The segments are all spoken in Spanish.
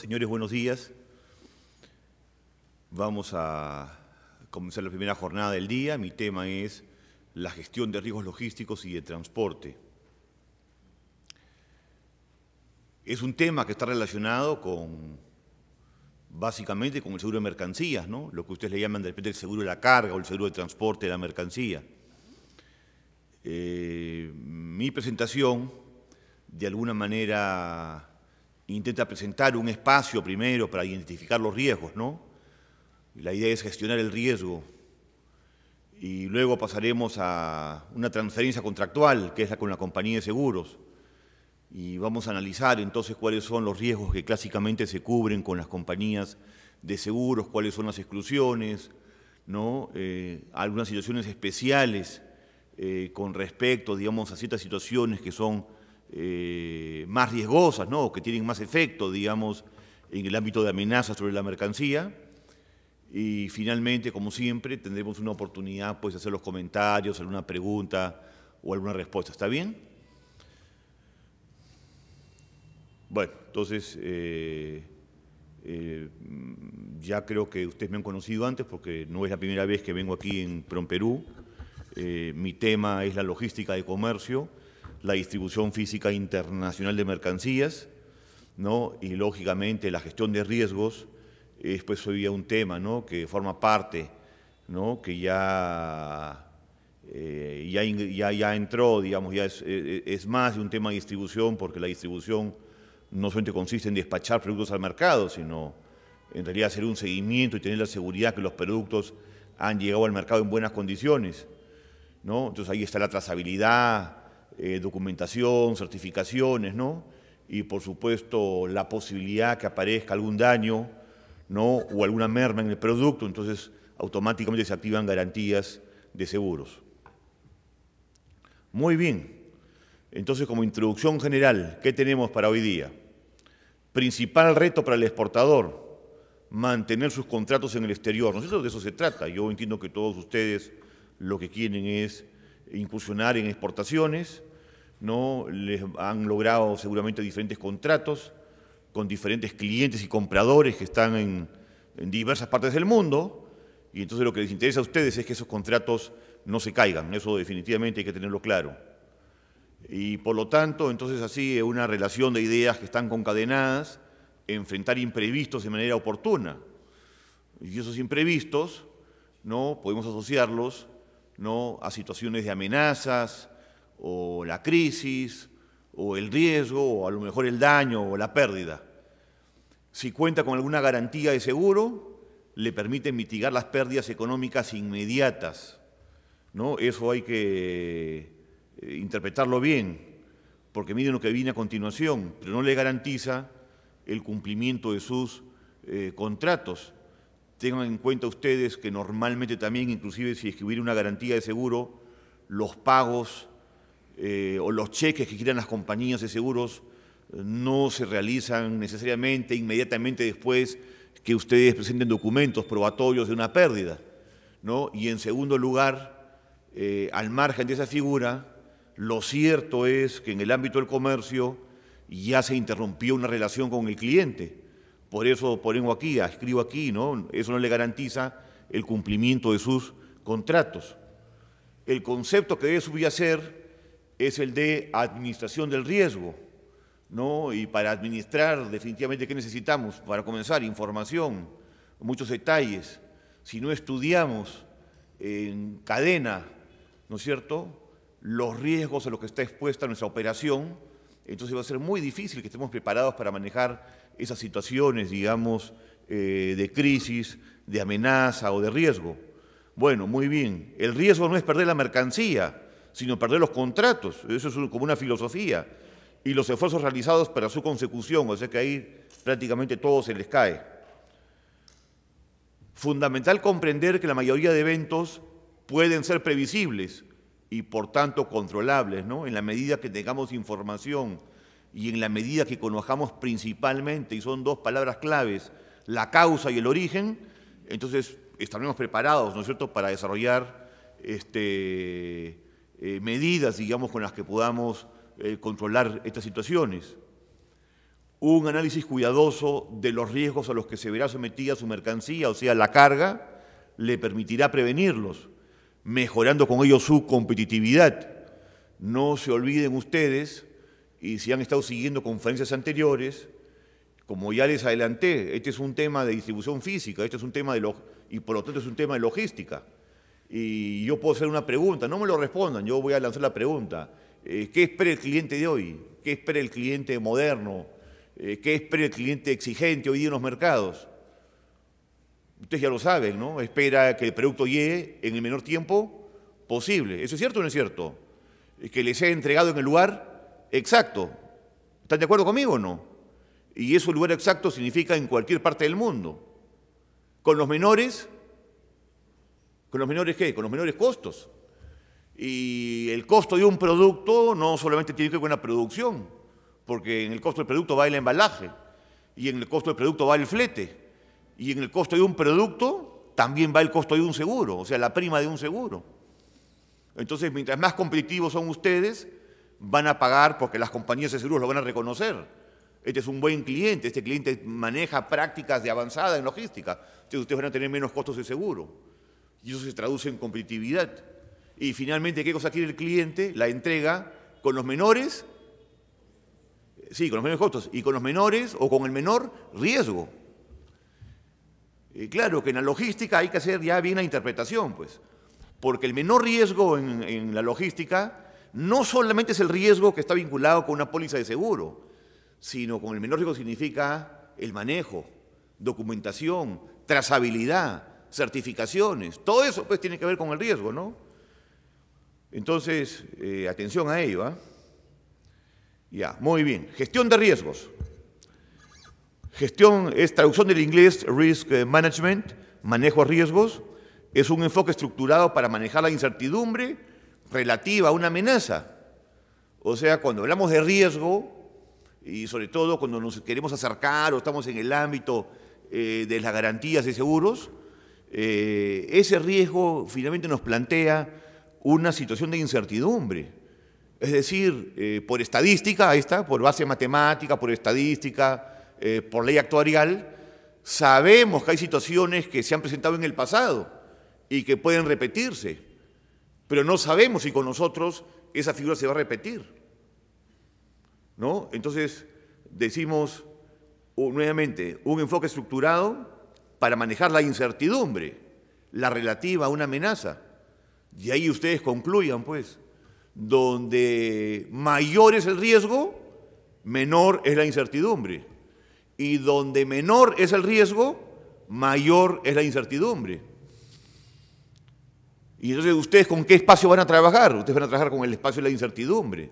Señores, buenos días. Vamos a comenzar la primera jornada del día. Mi tema es la gestión de riesgos logísticos y de transporte. Es un tema que está relacionado con, básicamente, con el seguro de mercancías, ¿no? Lo que ustedes le llaman de repente el seguro de la carga o el seguro de transporte de la mercancía. Eh, mi presentación, de alguna manera, intenta presentar un espacio primero para identificar los riesgos, ¿no? La idea es gestionar el riesgo y luego pasaremos a una transferencia contractual, que es la con la compañía de seguros, y vamos a analizar entonces cuáles son los riesgos que clásicamente se cubren con las compañías de seguros, cuáles son las exclusiones, ¿no? Eh, algunas situaciones especiales eh, con respecto, digamos, a ciertas situaciones que son eh, más riesgosas, ¿no? que tienen más efecto, digamos, en el ámbito de amenazas sobre la mercancía. Y finalmente, como siempre, tendremos una oportunidad pues, de hacer los comentarios, alguna pregunta o alguna respuesta. ¿Está bien? Bueno, entonces, eh, eh, ya creo que ustedes me han conocido antes porque no es la primera vez que vengo aquí en Perú. mi tema es la logística de comercio la distribución física internacional de mercancías, ¿no? y lógicamente la gestión de riesgos es pues hoy un tema ¿no? que forma parte, ¿no? que ya, eh, ya, ya, entró, digamos, ya eh, es, más de un tema de distribución, porque la distribución no solamente consiste en despachar productos al mercado, sino en realidad hacer un seguimiento y tener la seguridad que los productos han llegado al mercado en buenas condiciones. ¿no? Entonces ahí está la trazabilidad, eh, documentación, certificaciones, ¿no? Y por supuesto la posibilidad que aparezca algún daño, ¿no? O alguna merma en el producto, entonces automáticamente se activan garantías de seguros. Muy bien. Entonces, como introducción general, ¿qué tenemos para hoy día? Principal reto para el exportador, mantener sus contratos en el exterior. Nosotros de eso se trata. Yo entiendo que todos ustedes lo que quieren es incursionar en exportaciones ¿no? Les han logrado seguramente diferentes contratos con diferentes clientes y compradores que están en, diversas partes del mundo. Y entonces lo que les interesa a ustedes es que esos contratos no se caigan, eso definitivamente hay que tenerlo claro. Y por lo tanto, entonces así una relación de ideas que están concadenadas, enfrentar imprevistos de manera oportuna. Y esos imprevistos, ¿no? Podemos asociarlos, ¿no? A situaciones de amenazas, o la crisis, o el riesgo, o a lo mejor el daño o la pérdida. Si cuenta con alguna garantía de seguro, le permite mitigar las pérdidas económicas inmediatas. ¿no? Eso hay que eh, interpretarlo bien, porque miren lo que viene a continuación, pero no le garantiza el cumplimiento de sus eh, contratos. Tengan en cuenta ustedes que normalmente también, inclusive si escribir una garantía de seguro, los pagos eh, o los cheques que giran las compañías de seguros eh, no se realizan necesariamente inmediatamente después que ustedes presenten documentos probatorios de una pérdida. ¿no? Y en segundo lugar, eh, al margen de esa figura, lo cierto es que en el ámbito del comercio ya se interrumpió una relación con el cliente. Por eso pongo aquí, escribo aquí, ¿no? eso no le garantiza el cumplimiento de sus contratos. El concepto que debe subyacer es el de administración del riesgo. ¿no? Y para administrar, definitivamente, ¿qué necesitamos? Para comenzar, información, muchos detalles. Si no estudiamos en cadena, ¿no es cierto?, los riesgos a los que está expuesta nuestra operación, entonces va a ser muy difícil que estemos preparados para manejar esas situaciones, digamos, eh, de crisis, de amenaza o de riesgo. Bueno, muy bien, el riesgo no es perder la mercancía, sino perder los contratos. Eso es como una filosofía. Y los esfuerzos realizados para su consecución, o sea que ahí prácticamente todo se les cae. Fundamental comprender que la mayoría de eventos pueden ser previsibles y por tanto controlables, ¿no? En la medida que tengamos información y en la medida que conozcamos principalmente, y son dos palabras claves, la causa y el origen, entonces estaremos preparados, ¿no es cierto?, para desarrollar este, eh, medidas, digamos, con las que podamos eh, controlar estas situaciones. Un análisis cuidadoso de los riesgos a los que se verá sometida su mercancía, o sea, la carga, le permitirá prevenirlos, mejorando con ello su competitividad. No se olviden ustedes, y si han estado siguiendo conferencias anteriores, como ya les adelanté, este es un tema de distribución física, este es un tema de y por lo tanto es un tema de logística y yo puedo hacer una pregunta, no me lo respondan, yo voy a lanzar la pregunta. Eh, ¿Qué espera el cliente de hoy? ¿Qué espera el cliente moderno? Eh, ¿Qué espera el cliente exigente hoy día en los mercados? Ustedes ya lo saben, ¿no? Espera que el producto llegue en el menor tiempo posible. ¿Eso es cierto o no es cierto? Que les sea entregado en el lugar exacto. ¿Están de acuerdo conmigo o no? Y eso, el lugar exacto, significa en cualquier parte del mundo. Con los menores ¿Con los menores qué? Con los menores costos. Y el costo de un producto no solamente tiene que ver con la producción, porque en el costo del producto va el embalaje, y en el costo del producto va el flete, y en el costo de un producto también va el costo de un seguro, o sea, la prima de un seguro. Entonces, mientras más competitivos son ustedes, van a pagar porque las compañías de seguros lo van a reconocer. Este es un buen cliente, este cliente maneja prácticas de avanzada en logística, entonces ustedes van a tener menos costos de seguro. Y eso se traduce en competitividad. Y finalmente, ¿qué cosa quiere el cliente? La entrega con los menores, sí, con los menores costos, y con los menores o con el menor riesgo. Eh, claro que en la logística hay que hacer ya bien la interpretación, pues, porque el menor riesgo en, en la logística no solamente es el riesgo que está vinculado con una póliza de seguro, sino con el menor riesgo significa el manejo, documentación, trazabilidad, certificaciones, todo eso pues tiene que ver con el riesgo, ¿no? Entonces, eh, atención a ello, ¿ah? Ya, muy bien. Gestión de riesgos. Gestión es traducción del inglés risk management, manejo de riesgos. Es un enfoque estructurado para manejar la incertidumbre relativa a una amenaza. O sea, cuando hablamos de riesgo, y sobre todo cuando nos queremos acercar o estamos en el ámbito eh, de las garantías y seguros, eh, ese riesgo finalmente nos plantea una situación de incertidumbre. Es decir, eh, por estadística, está, por base matemática, por estadística, eh, por ley actuarial, sabemos que hay situaciones que se han presentado en el pasado y que pueden repetirse, pero no sabemos si con nosotros esa figura se va a repetir. ¿No? Entonces, decimos oh, nuevamente, un enfoque estructurado para manejar la incertidumbre, la relativa a una amenaza. Y ahí ustedes concluyan, pues, donde mayor es el riesgo, menor es la incertidumbre. Y donde menor es el riesgo, mayor es la incertidumbre. Y entonces ustedes con qué espacio van a trabajar? Ustedes van a trabajar con el espacio de la incertidumbre.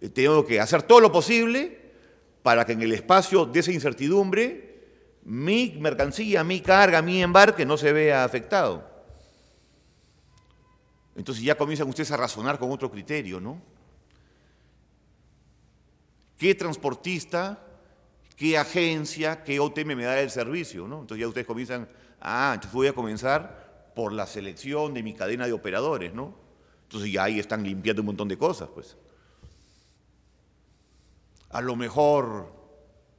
Eh, tengo que hacer todo lo posible para que en el espacio de esa incertidumbre mi mercancía, mi carga, mi embarque no se vea afectado. Entonces ya comienzan ustedes a razonar con otro criterio, ¿no? ¿Qué transportista, qué agencia, qué OTM me da el servicio, ¿no? Entonces ya ustedes comienzan, ah, entonces voy a comenzar por la selección de mi cadena de operadores, ¿no? Entonces ya ahí están limpiando un montón de cosas, pues. A lo mejor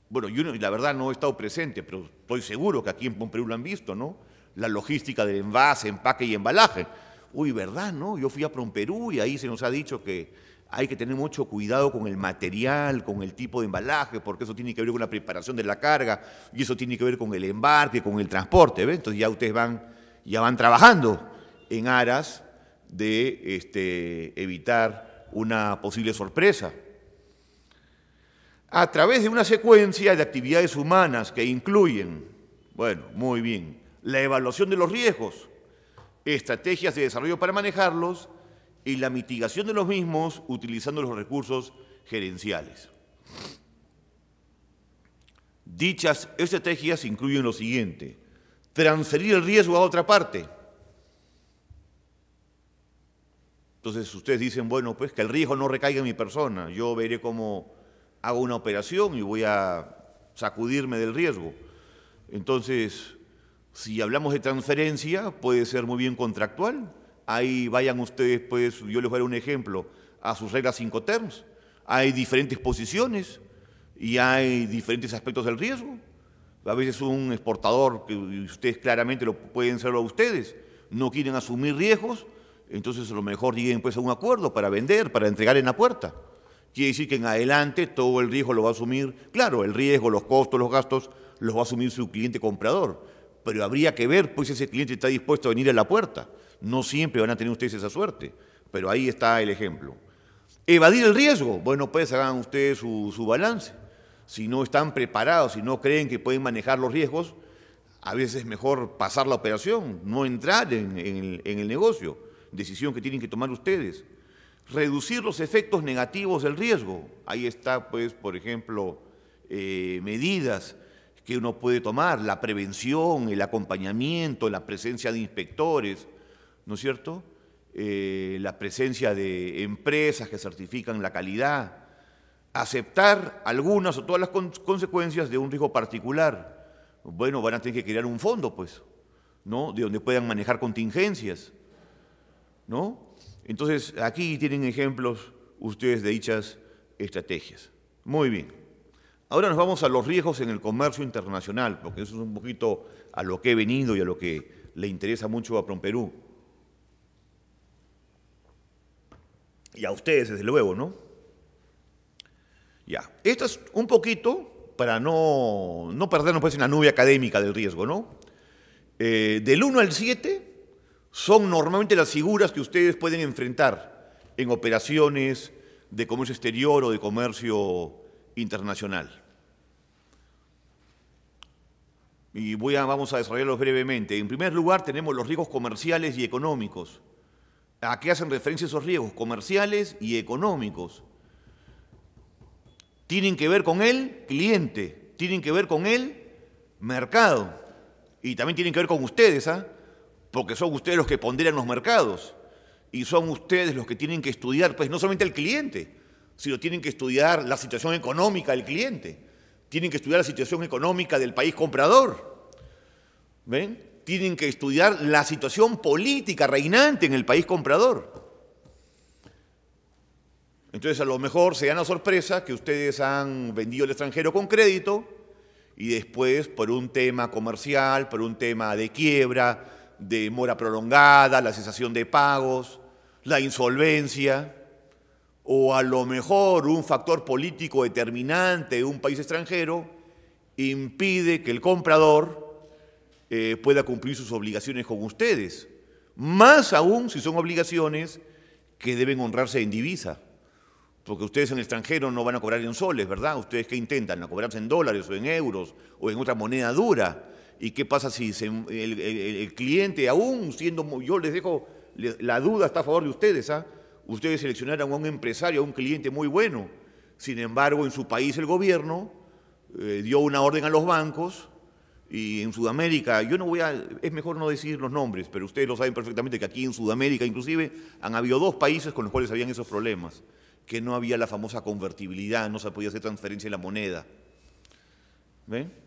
bueno, yo la verdad no he estado presente, pero estoy seguro que aquí en Perú lo han visto, ¿no? La logística del envase, empaque y embalaje. Uy, ¿verdad, no? Yo fui a Perú y ahí se nos ha dicho que hay que tener mucho cuidado con el material, con el tipo de embalaje, porque eso tiene que ver con la preparación de la carga y eso tiene que ver con el embarque, con el transporte, ¿ves? Entonces ya ustedes van, ya van trabajando en aras de este, evitar una posible sorpresa a través de una secuencia de actividades humanas que incluyen, bueno, muy bien, la evaluación de los riesgos, estrategias de desarrollo para manejarlos y la mitigación de los mismos utilizando los recursos gerenciales. Dichas estrategias incluyen lo siguiente, transferir el riesgo a otra parte. Entonces ustedes dicen, bueno, pues que el riesgo no recaiga en mi persona, yo veré cómo hago una operación y voy a sacudirme del riesgo. Entonces, si hablamos de transferencia, puede ser muy bien contractual. Ahí vayan ustedes, pues, yo les voy a dar un ejemplo, a sus reglas 5 terms. Hay diferentes posiciones y hay diferentes aspectos del riesgo. A veces un exportador, que ustedes claramente lo pueden serlo a ustedes, no quieren asumir riesgos, entonces a lo mejor lleguen pues a un acuerdo para vender, para entregar en la puerta. Quiere decir que en adelante todo el riesgo lo va a asumir, claro, el riesgo, los costos, los gastos, los va a asumir su cliente comprador, pero habría que ver pues si ese cliente está dispuesto a venir a la puerta. No siempre van a tener ustedes esa suerte, pero ahí está el ejemplo. Evadir el riesgo, bueno, pues hagan ustedes su, balance. Si no están preparados, si no creen que pueden manejar los riesgos, a veces es mejor pasar la operación, no entrar en el negocio. Decisión que tienen que tomar ustedes reducir los efectos negativos del riesgo. Ahí está, pues, por ejemplo, eh, medidas que uno puede tomar, la prevención, el acompañamiento, la presencia de inspectores, ¿no es cierto? Eh, la presencia de empresas que certifican la calidad, aceptar algunas o todas las consecuencias de un riesgo particular. Bueno, van a tener que crear un fondo, pues, ¿no? De donde puedan manejar contingencias, ¿no? Entonces, aquí tienen ejemplos ustedes de dichas estrategias. Muy bien. Ahora nos vamos a los riesgos en el comercio internacional, porque eso es un poquito a lo que he venido y a lo que le interesa mucho a Promperú. Y a ustedes, desde luego, ¿no? Ya. Esto es un poquito para no, no perdernos pues, en la nube académica del riesgo, ¿no? Eh, del 1 al 7, son normalmente las figuras que ustedes pueden enfrentar en operaciones de comercio exterior o de comercio internacional. Y voy vamos a desarrollarlos brevemente. En primer lugar, tenemos los riesgos comerciales y económicos. ¿A qué hacen referencia esos riesgos? Comerciales y económicos. Tienen que ver con el cliente, tienen que ver con el mercado y también tienen que ver con ustedes, ¿ah? porque son ustedes los que ponderan los mercados y son ustedes los que tienen que estudiar, pues no solamente el cliente, sino tienen que estudiar la situación económica del cliente, tienen que estudiar la situación económica del país comprador, ¿ven? Tienen que estudiar la situación política reinante en el país comprador. Entonces a lo mejor se dan la sorpresa que ustedes han vendido al extranjero con crédito y después por un tema comercial, por un tema de quiebra, de demora prolongada, la cesación de pagos, la insolvencia, o a lo mejor un factor político determinante de un país extranjero impide que el comprador eh, pueda cumplir sus obligaciones con ustedes, más aún si son obligaciones que deben honrarse en divisa, porque ustedes en extranjero no van a cobrar en soles, ¿verdad? Ustedes que intentan, a cobrarse en dólares o en euros o en otra moneda dura, ¿Y qué pasa si el, cliente, aún siendo, yo les dejo, la duda está a favor de ustedes, ¿ah? Ustedes seleccionaron a un empresario, a un cliente muy bueno. Sin embargo, en su país el gobierno eh, dio una orden a los bancos y en Sudamérica, yo no voy a, es mejor no decir los nombres, pero ustedes lo saben perfectamente que aquí en Sudamérica inclusive han habido dos países con los cuales habían esos problemas, que no había la famosa convertibilidad, no se podía hacer transferencia de la moneda. ¿Ven?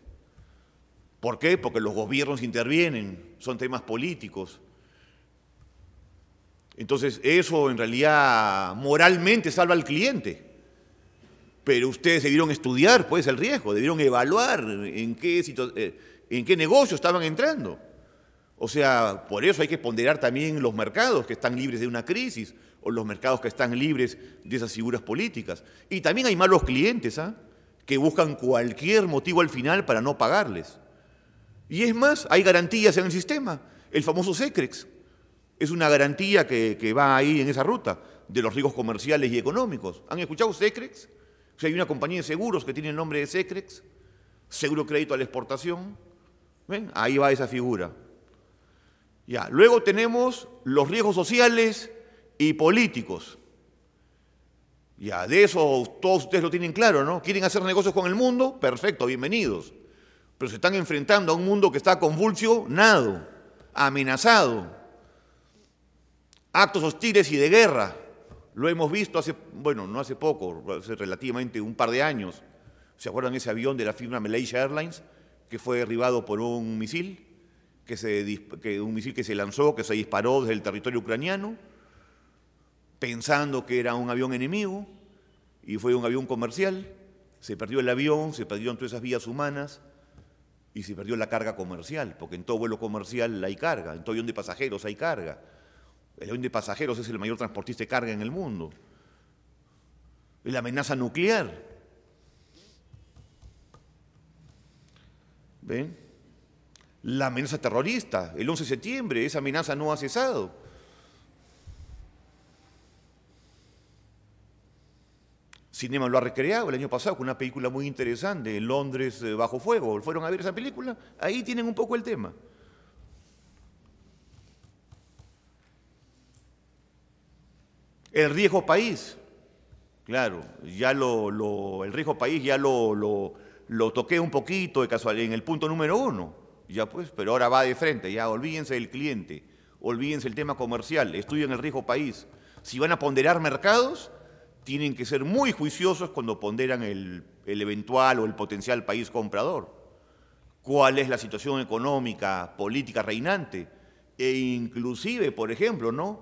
¿Por qué? Porque los gobiernos intervienen, son temas políticos. Entonces, eso en realidad moralmente salva al cliente. Pero ustedes debieron estudiar, pues, el riesgo, debieron evaluar en qué, eh, en qué negocio estaban entrando. O sea, por eso hay que ponderar también los mercados que están libres de una crisis o los mercados que están libres de esas figuras políticas. Y también hay malos clientes ¿ah? que buscan cualquier motivo al final para no pagarles. Y es más, hay garantías en el sistema. El famoso SECREX es una garantía que, va ahí en esa ruta de los riesgos comerciales y económicos. ¿Han escuchado SECREX? O hay una compañía de seguros que tiene el nombre de SECREX, Seguro Crédito a la Exportación. ¿Ven? Ahí va esa figura. Ya. Luego tenemos los riesgos sociales y políticos. Ya, de eso todos ustedes lo tienen claro, ¿no? ¿Quieren hacer negocios con el mundo? Perfecto, bienvenidos pero se están enfrentando a un mundo que está convulsionado, amenazado. Actos hostiles y de guerra. Lo hemos visto hace, bueno, no hace poco, hace relativamente un par de años. ¿Se acuerdan ese avión de la firma Malaysia Airlines que fue derribado por un misil? Que se, un misil que se lanzó, que se disparó desde el territorio ucraniano, pensando que era un avión enemigo, y fue un avión comercial. Se perdió el avión, se perdieron todas esas vías humanas, y se perdió la carga comercial, porque en todo vuelo comercial hay carga, en todo avión de pasajeros hay carga. El avión de pasajeros es el mayor transportista de carga en el mundo. la amenaza nuclear. ¿Ven? La amenaza terrorista, el 11 de septiembre, esa amenaza no ha cesado. Cinema lo ha recreado el año pasado con una película muy interesante, Londres eh, bajo fuego. ¿Fueron a ver esa película? Ahí tienen un poco el tema. El riesgo país, claro, ya lo, el riesgo país ya lo, lo, toqué un poquito de casualidad en el punto número uno, ya pues, pero ahora va de frente, ya olvídense del cliente, olvídense el tema comercial, en el riesgo país. Si van a ponderar mercados, tienen que ser muy juiciosos cuando ponderan el, eventual o el potencial país comprador, cuál es la situación económica, política reinante, e inclusive, por ejemplo, ¿no?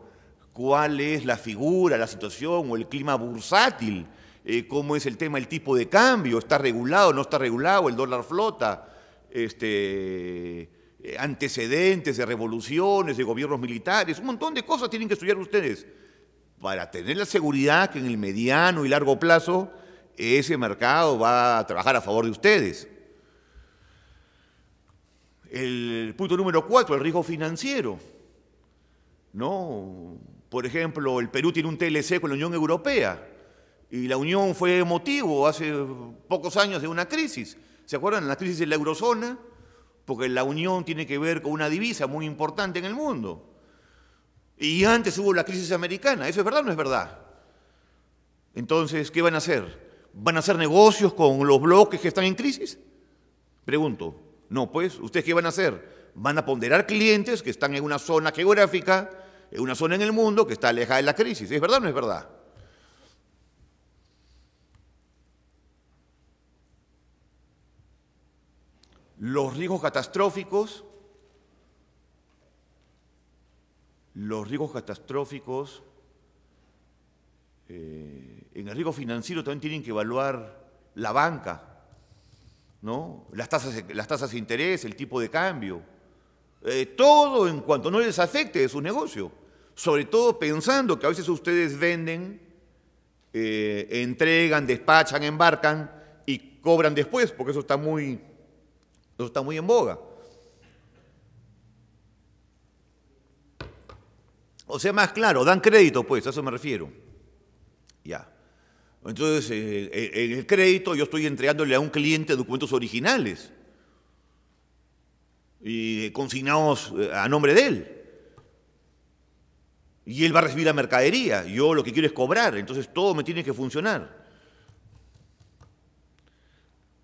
cuál es la figura, la situación o el clima bursátil, eh, cómo es el tema, el tipo de cambio, está regulado, no está regulado, el dólar flota, este, eh, antecedentes de revoluciones, de gobiernos militares, un montón de cosas tienen que estudiar ustedes para tener la seguridad que en el mediano y largo plazo ese mercado va a trabajar a favor de ustedes. El punto número cuatro, el riesgo financiero. ¿No? Por ejemplo, el Perú tiene un TLC con la Unión Europea y la Unión fue motivo hace pocos años de una crisis. ¿Se acuerdan? La crisis de la eurozona, porque la Unión tiene que ver con una divisa muy importante en el mundo. Y antes hubo la crisis americana. ¿Eso es verdad o no es verdad? Entonces, ¿qué van a hacer? ¿Van a hacer negocios con los bloques que están en crisis? Pregunto. No, pues, ¿ustedes qué van a hacer? Van a ponderar clientes que están en una zona geográfica, en una zona en el mundo que está alejada de la crisis. ¿Es verdad o no es verdad? Los riesgos catastróficos los riesgos catastróficos, eh, en el riesgo financiero también tienen que evaluar la banca, ¿no? las, tasas, las tasas de interés, el tipo de cambio, eh, todo en cuanto no les afecte de su negocio, sobre todo pensando que a veces ustedes venden, eh, entregan, despachan, embarcan y cobran después, porque eso está muy, eso está muy en boga. O sea, más claro, dan crédito, pues, a eso me refiero. Ya. Entonces, eh, eh, en el crédito yo estoy entregándole a un cliente documentos originales y consignados eh, a nombre de él. Y él va a recibir la mercadería. Yo lo que quiero es cobrar, entonces todo me tiene que funcionar.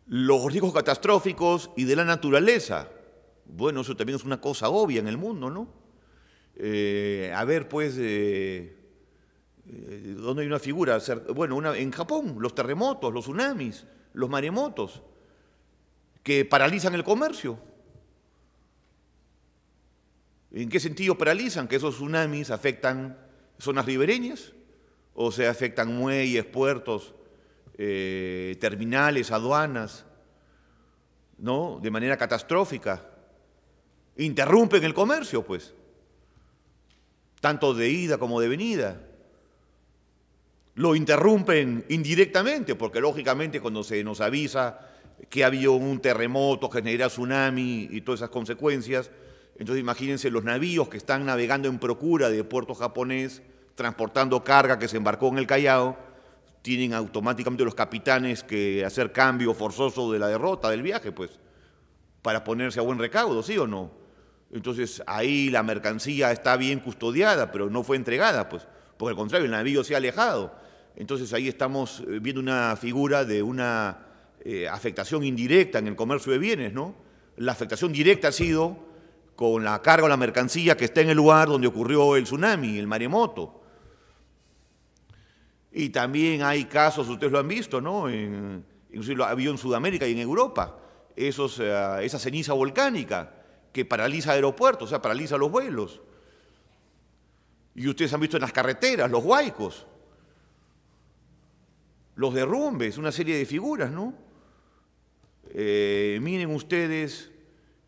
Los riesgos catastróficos y de la naturaleza. Bueno, eso también es una cosa obvia en el mundo, ¿no? Eh, a ver, pues, eh, eh, ¿dónde hay una figura? Bueno, en Japón, los terremotos, los tsunamis, los maremotos, que paralizan el comercio. ¿En qué sentido paralizan? Que esos tsunamis afectan zonas ribereñas, o se afectan muelles, puertos, terminales, aduanas, ¿no? De manera catastrófica. Interrumpen el comercio, pues tanto de ida como de venida. Lo interrumpen indirectamente, porque lógicamente cuando se nos avisa que ha habido un terremoto, genera tsunami y todas esas consecuencias, entonces imagínense los navíos que están navegando en procura de puerto japonés, transportando carga que se embarcó en el Callao, tienen automáticamente los capitanes que hacer cambio forzoso de la derrota, del viaje, pues, para ponerse a buen recaudo, ¿sí o no? Entonces ahí la mercancía está bien custodiada, pero no fue entregada, pues. Por el contrario, el navío se ha alejado. Entonces ahí estamos eh, viendo una figura de una eh, afectación indirecta en el comercio de bienes, ¿no? La afectación directa ha sido con la carga o la mercancía que está en el lugar donde ocurrió el tsunami, el maremoto. Y también hay casos, ustedes lo han visto, ¿no? En, inclusive lo ha habido en Sudamérica y en Europa, eh, esa ceniza volcánica que paraliza aeropuertos, o sea, paraliza los vuelos. Y ustedes han visto en las carreteras, los huaicos, los derrumbes, una serie de figuras, ¿no? Eh, miren ustedes,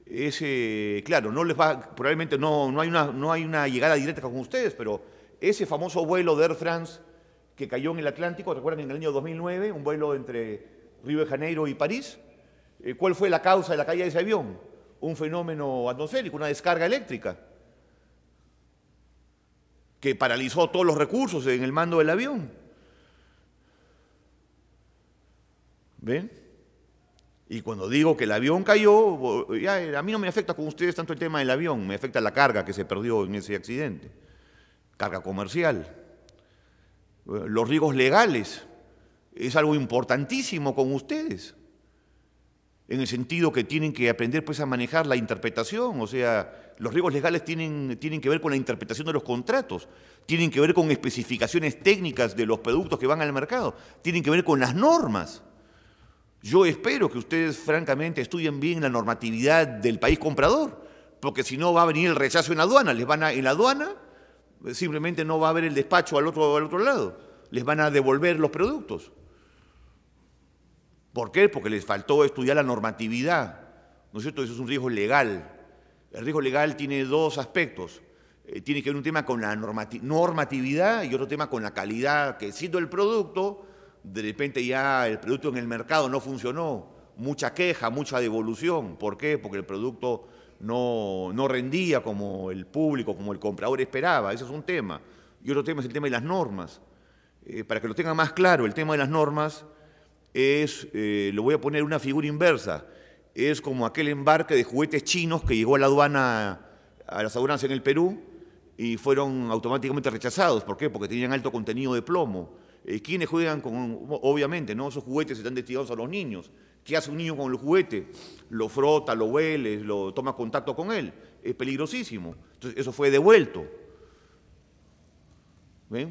ese, claro, no les va, probablemente no, no, hay una, no hay una llegada directa con ustedes, pero ese famoso vuelo de Air France que cayó en el Atlántico, recuerdan en el año 2009, un vuelo entre Río de Janeiro y París, eh, ¿cuál fue la causa de la caída de ese avión? un fenómeno atmosférico, una descarga eléctrica, que paralizó todos los recursos en el mando del avión. ¿Ven? Y cuando digo que el avión cayó, a mí no me afecta con ustedes tanto el tema del avión, me afecta la carga que se perdió en ese accidente, carga comercial. Los riesgos legales es algo importantísimo con ustedes en el sentido que tienen que aprender pues, a manejar la interpretación, o sea, los riesgos legales tienen, tienen que ver con la interpretación de los contratos, tienen que ver con especificaciones técnicas de los productos que van al mercado, tienen que ver con las normas. Yo espero que ustedes francamente estudien bien la normatividad del país comprador, porque si no va a venir el rechazo en la aduana, les van a, en la aduana simplemente no va a haber el despacho al otro, al otro lado, les van a devolver los productos. ¿Por qué? Porque les faltó estudiar la normatividad. ¿No es cierto? Eso es un riesgo legal. El riesgo legal tiene dos aspectos. Eh, tiene que ver un tema con la normatividad y otro tema con la calidad, que siendo el producto, de repente ya el producto en el mercado no funcionó. Mucha queja, mucha devolución. ¿Por qué? Porque el producto no, rendía como el público, como el comprador esperaba. Ese es un tema. Y otro tema es el tema de las normas. Eh, para que lo tengan más claro, el tema de las normas es, eh, lo voy a poner una figura inversa, es como aquel embarque de juguetes chinos que llegó a la aduana, a la aduanas en el Perú y fueron automáticamente rechazados. ¿Por qué? Porque tenían alto contenido de plomo. Eh, ¿Quiénes juegan con, obviamente, no? Esos juguetes están destinados a los niños. ¿Qué hace un niño con el juguete? Lo frota, lo huele, lo toma contacto con él. Es peligrosísimo. Entonces, eso fue devuelto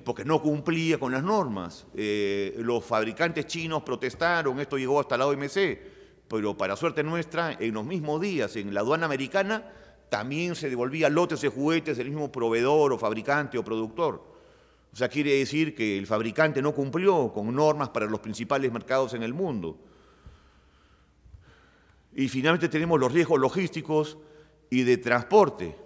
porque no cumplía con las normas. Eh, los fabricantes chinos protestaron, esto llegó hasta la OMC, pero para suerte nuestra, en los mismos días, en la aduana americana, también se devolvía lotes de juguetes del mismo proveedor o fabricante o productor. O sea, quiere decir que el fabricante no cumplió con normas para los principales mercados en el mundo. Y finalmente tenemos los riesgos logísticos y de transporte.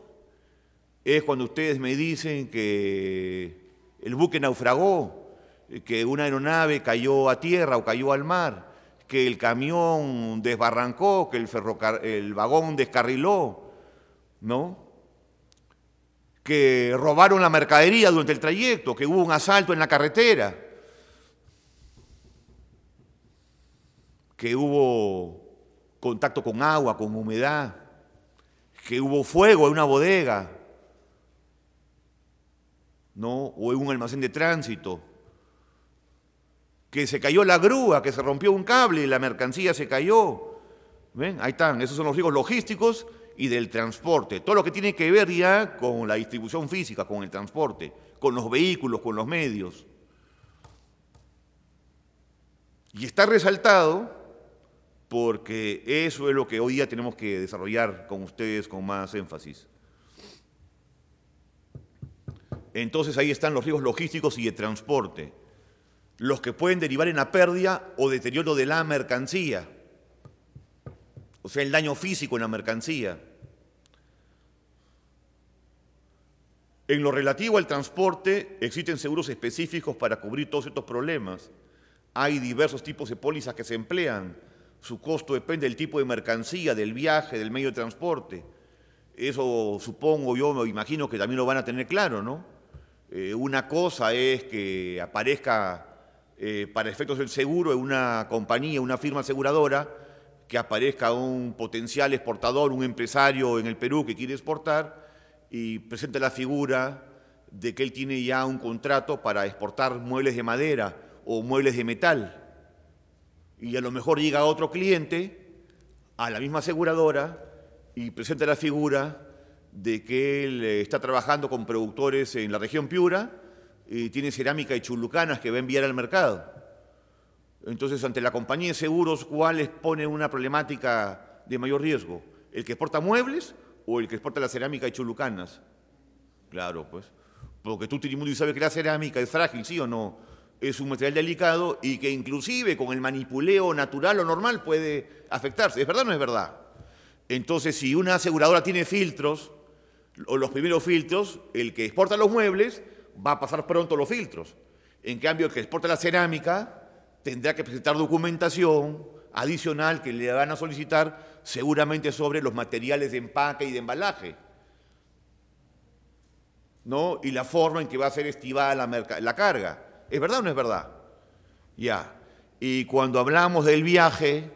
Es cuando ustedes me dicen que el buque naufragó, que una aeronave cayó a tierra o cayó al mar, que el camión desbarrancó, que el, el vagón descarriló, ¿no? que robaron la mercadería durante el trayecto, que hubo un asalto en la carretera, que hubo contacto con agua, con humedad, que hubo fuego en una bodega, o en un almacén de tránsito, que se cayó la grúa, que se rompió un cable, la mercancía se cayó. ¿Ven? Ahí están, esos son los riesgos logísticos y del transporte. Todo lo que tiene que ver ya con la distribución física, con el transporte, con los vehículos, con los medios. Y está resaltado porque eso es lo que hoy día tenemos que desarrollar con ustedes con más énfasis entonces ahí están los riesgos logísticos y de transporte, los que pueden derivar en la pérdida o deterioro de la mercancía, o sea, el daño físico en la mercancía. En lo relativo al transporte, existen seguros específicos para cubrir todos estos problemas. Hay diversos tipos de pólizas que se emplean. Su costo depende del tipo de mercancía, del viaje, del medio de transporte. Eso supongo yo, me imagino que también lo van a tener claro, ¿no? Eh, una cosa es que aparezca eh, para efectos del seguro en una compañía, una firma aseguradora, que aparezca un potencial exportador, un empresario en el Perú que quiere exportar y presente la figura de que él tiene ya un contrato para exportar muebles de madera o muebles de metal. Y a lo mejor llega otro cliente a la misma aseguradora y presenta la figura de que él eh, está trabajando con productores en la región Piura y tiene cerámica y chulucanas que va a enviar al mercado. Entonces, ante la compañía de seguros, ¿cuál pone una problemática de mayor riesgo? ¿El que exporta muebles o el que exporta la cerámica y chulucanas? Claro, pues. Porque tú, y sabes que la cerámica es frágil, ¿sí o no? Es un material delicado y que inclusive con el manipuleo natural o normal puede afectarse. ¿Es verdad o no es verdad? Entonces, si una aseguradora tiene filtros, los primeros filtros, el que exporta los muebles va a pasar pronto los filtros. En cambio, el que exporta la cerámica tendrá que presentar documentación adicional que le van a solicitar seguramente sobre los materiales de empaque y de embalaje. ¿No? Y la forma en que va a ser estivada la, la carga. ¿Es verdad o no es verdad? Ya. Y cuando hablamos del viaje,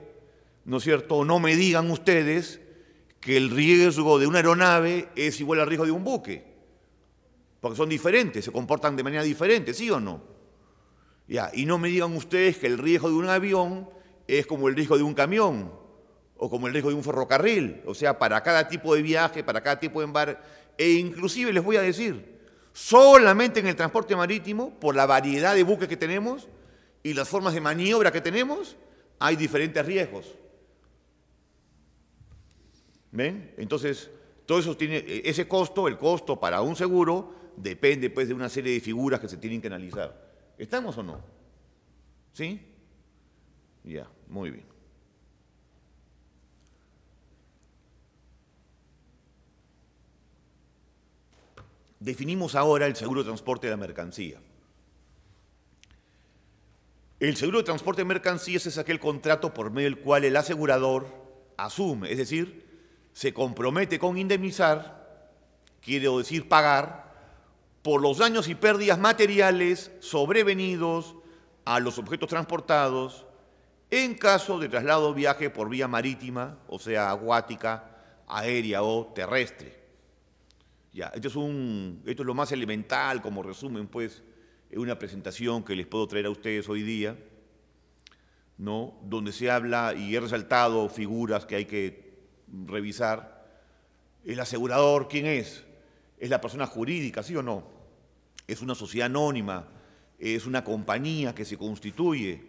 ¿no es cierto? No me digan ustedes que el riesgo de una aeronave es igual al riesgo de un buque, porque son diferentes, se comportan de manera diferente, ¿sí o no? Ya, y no me digan ustedes que el riesgo de un avión es como el riesgo de un camión o como el riesgo de un ferrocarril, o sea, para cada tipo de viaje, para cada tipo de embarque, e inclusive les voy a decir, solamente en el transporte marítimo, por la variedad de buques que tenemos y las formas de maniobra que tenemos, hay diferentes riesgos. ¿Ven? Entonces, todo eso tiene, e, ese costo, el costo para un seguro, depende pues de una serie de figuras que se tienen que analizar. ¿Estamos o no? ¿Sí? Ya, muy bien. Definimos ahora el seguro de transporte de la mercancía. El seguro de transporte de mercancías es aquel contrato por medio del cual el asegurador asume, es decir, se compromete con indemnizar, quiero decir pagar, por los daños y pérdidas materiales sobrevenidos a los objetos transportados en caso de traslado o viaje por vía marítima, o sea, acuática, aérea o terrestre. Ya, esto es, un, esto es lo más elemental, como resumen, pues, en una presentación que les puedo traer a ustedes hoy día, ¿no? donde se habla y he resaltado figuras que hay que revisar, el asegurador, ¿quién es? ¿Es la persona jurídica, sí o no? ¿Es una sociedad anónima? ¿Es una compañía que se constituye?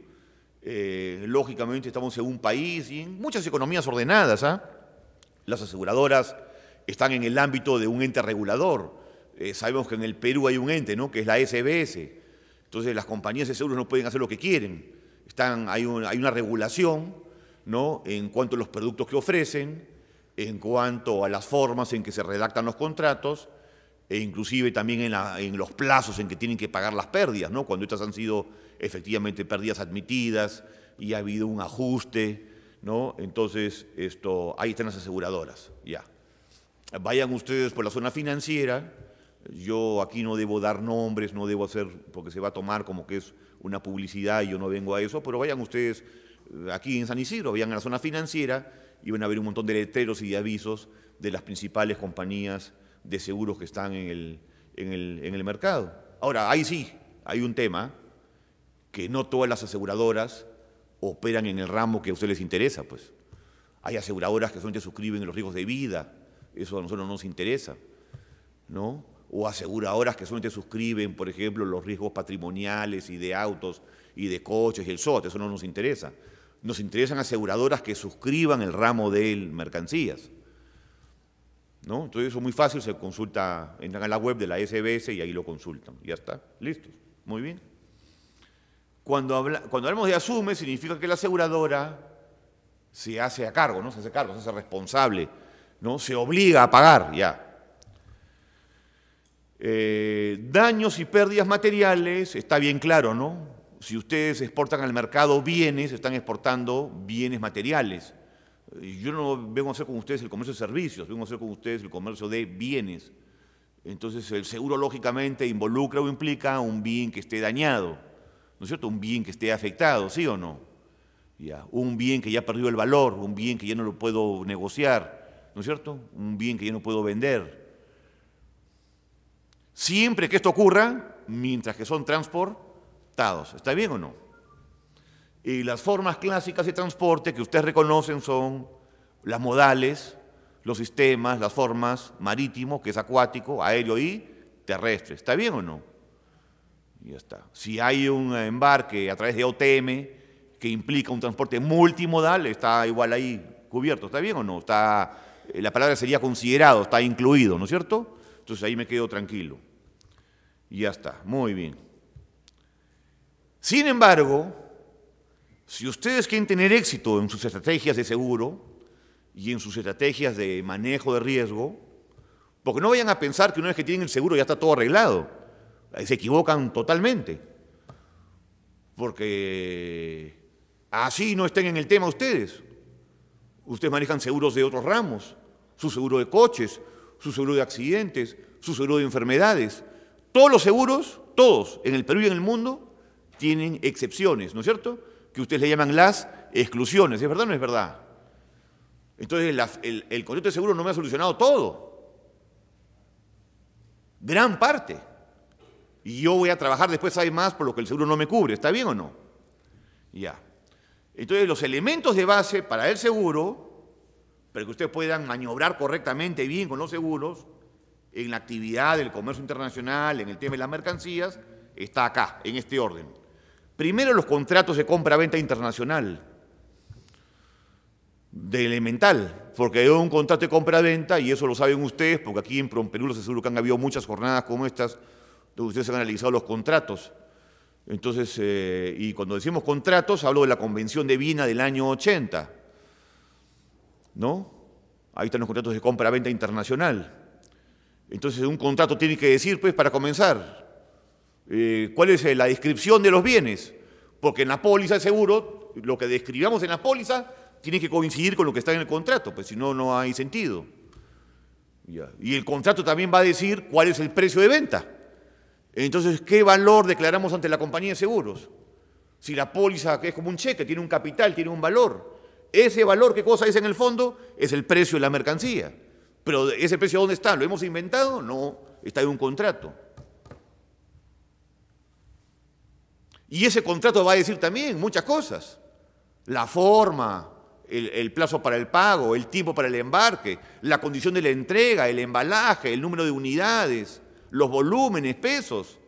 Eh, lógicamente estamos en un país y en muchas economías ordenadas. ¿ah? Las aseguradoras están en el ámbito de un ente regulador. Eh, sabemos que en el Perú hay un ente, ¿no? que es la SBS. Entonces las compañías de seguros no pueden hacer lo que quieren. Están, hay, hay una regulación ¿no? en cuanto a los productos que ofrecen, en cuanto a las formas en que se redactan los contratos e inclusive también en, los plazos en que tienen que pagar las pérdidas, ¿no? cuando estas han sido efectivamente pérdidas admitidas y ha habido un ajuste, ¿no? entonces esto, ahí están las aseguradoras, ya. Vayan ustedes por la zona financiera, yo aquí no debo dar nombres, no debo hacer, porque se va a tomar como que es una publicidad y yo no vengo a eso, pero vayan ustedes eh, aquí en San Isidro, vayan a la zona financiera van a haber un montón de letreros y de avisos de las principales compañías de seguros que están en el, mercado. Ahora, ahí sí, hay un tema que no todas las aseguradoras operan en el ramo que a ustedes les interesa, pues. Hay aseguradoras que solamente suscriben los riesgos de vida, eso a nosotros no nos interesa, ¿no? O aseguradoras que solamente suscriben, por ejemplo, los riesgos patrimoniales y de autos y de coches y el SOT, eso no nos interesa. Nos interesan aseguradoras que suscriban el ramo de mercancías. ¿No? Entonces eso es muy fácil, se consulta entran a la web de la SBS y ahí lo consultan. Ya está, listo. Muy bien. Cuando, hablamos de asume, significa que la aseguradora se hace a cargo, ¿no? Se hace cargo, se hace responsable, ¿no? Se obliga a pagar, ya. Eh, daños y pérdidas materiales, está bien claro, ¿no? si ustedes exportan al mercado bienes, están exportando bienes materiales. Yo no vengo a hacer con ustedes el comercio de servicios, vengo a hacer con ustedes el comercio de bienes. Entonces el seguro lógicamente involucra o implica un bien que esté dañado, ¿no es cierto? Un bien que esté afectado, ¿sí o no? Un bien que ya perdido el valor, un bien que ya no lo puedo negociar, ¿no es cierto? Un bien que ya no puedo vender. Siempre que esto ocurra, mientras que son transport, ¿Está bien o no? Y las formas clásicas de transporte que ustedes reconocen son las modales, los sistemas, las formas marítimo, que es acuático, aéreo y terrestre. ¿Está bien o no? Ya está. Si hay un embarque a través de OTM que implica un transporte multimodal, está igual ahí cubierto. ¿Está bien o no? Está, eh, la palabra sería considerado, está incluido, ¿no es cierto? Entonces ahí me quedo tranquilo. Y ya está. Muy bien. Sin embargo, si ustedes quieren tener éxito en sus estrategias de seguro y en sus estrategias de manejo de riesgo, porque no vayan a pensar que una vez que tienen el seguro ya está todo arreglado. se equivocan totalmente. Porque así no estén en el tema ustedes. Ustedes manejan seguros de otros ramos, su seguro de coches, su seguro de accidentes, su seguro de enfermedades. Todos los seguros, todos, en el Perú y en el mundo, tienen excepciones, ¿no es cierto? Que ustedes le llaman las exclusiones. ¿Es verdad o no es verdad? Entonces el, concepto de seguro no me ha solucionado todo. Gran parte. Y yo voy a trabajar después hay más por lo que el seguro no me cubre. ¿Está bien o no? Ya. Entonces los elementos de base para el seguro, para que ustedes puedan maniobrar correctamente bien con los seguros, en la actividad del comercio internacional, en el tema de las mercancías, está acá, en este orden. Primero los contratos de compra-venta internacional, de elemental, porque hay un contrato de compra-venta, y eso lo saben ustedes, porque aquí en Promperú se seguro que han habido muchas jornadas como estas, donde ustedes han analizado los contratos. Entonces, eh, y cuando decimos contratos, hablo de la Convención de Viena del año 80, ¿no? Ahí están los contratos de compra-venta internacional. Entonces, un contrato tiene que decir, pues, para comenzar, eh, cuál es eh, la descripción de los bienes, porque en la póliza de seguro, lo que describamos en la póliza tiene que coincidir con lo que está en el contrato, pues si no, no hay sentido. Y el contrato también va a decir cuál es el precio de venta. Entonces, ¿qué valor declaramos ante la compañía de seguros? Si la póliza, que es como un cheque, tiene un capital, tiene un valor. Ese valor, ¿qué cosa es en el fondo? Es el precio de la mercancía. Pero ese precio, ¿dónde está? ¿Lo hemos inventado? No, está en un contrato. Y ese contrato va a decir también muchas cosas. La forma, el, plazo para el pago, el tiempo para el embarque, la condición de la entrega, el embalaje, el número de unidades, los volúmenes, pesos.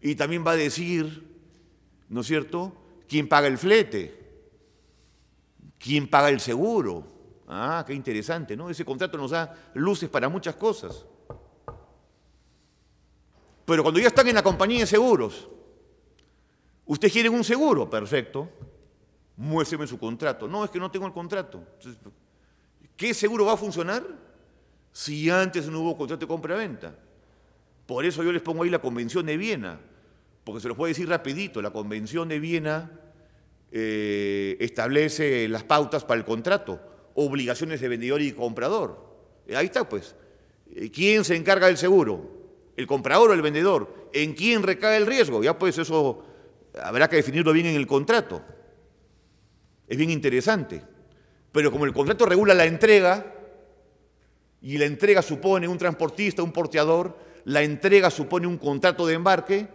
Y también va a decir, ¿no es cierto?, quién paga el flete, quién paga el seguro. Ah, qué interesante, ¿no? Ese contrato nos da luces para muchas cosas. Pero cuando ya están en la compañía de seguros, Ustedes quieren un seguro, perfecto. Muéstreme su contrato. No, es que no tengo el contrato. ¿Qué seguro va a funcionar si antes no hubo contrato de compra-venta? Por eso yo les pongo ahí la Convención de Viena, porque se los puedo decir rapidito, la Convención de Viena eh, establece las pautas para el contrato, obligaciones de vendedor y comprador. Eh, ahí está, pues. Eh, ¿Quién se encarga del seguro? ¿El comprador o el vendedor? ¿En quién recae el riesgo? Ya pues eso habrá que definirlo bien en el contrato. Es bien interesante. Pero como el contrato regula la entrega, y la entrega supone un transportista, un porteador, la entrega supone un contrato de embarque,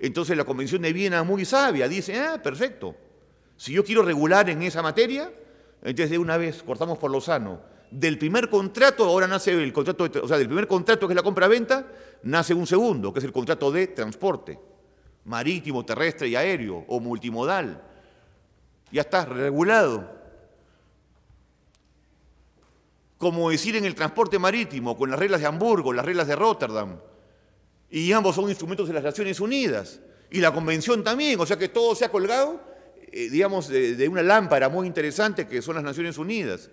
entonces la Convención de Viena es muy sabia, dice, ah, perfecto, si yo quiero regular en esa materia, entonces de una vez cortamos por lo sano. Del primer contrato, ahora nace el contrato, o sea, del primer contrato que es la compra-venta, nace un segundo, que es el contrato de transporte marítimo, terrestre y aéreo, o multimodal. Ya está regulado. Como decir en el transporte marítimo, con las reglas de Hamburgo, las reglas de Rotterdam, y ambos son instrumentos de las Naciones Unidas, y la Convención también, o sea que todo se ha colgado, eh, digamos, de una lámpara muy interesante que son las Naciones Unidas.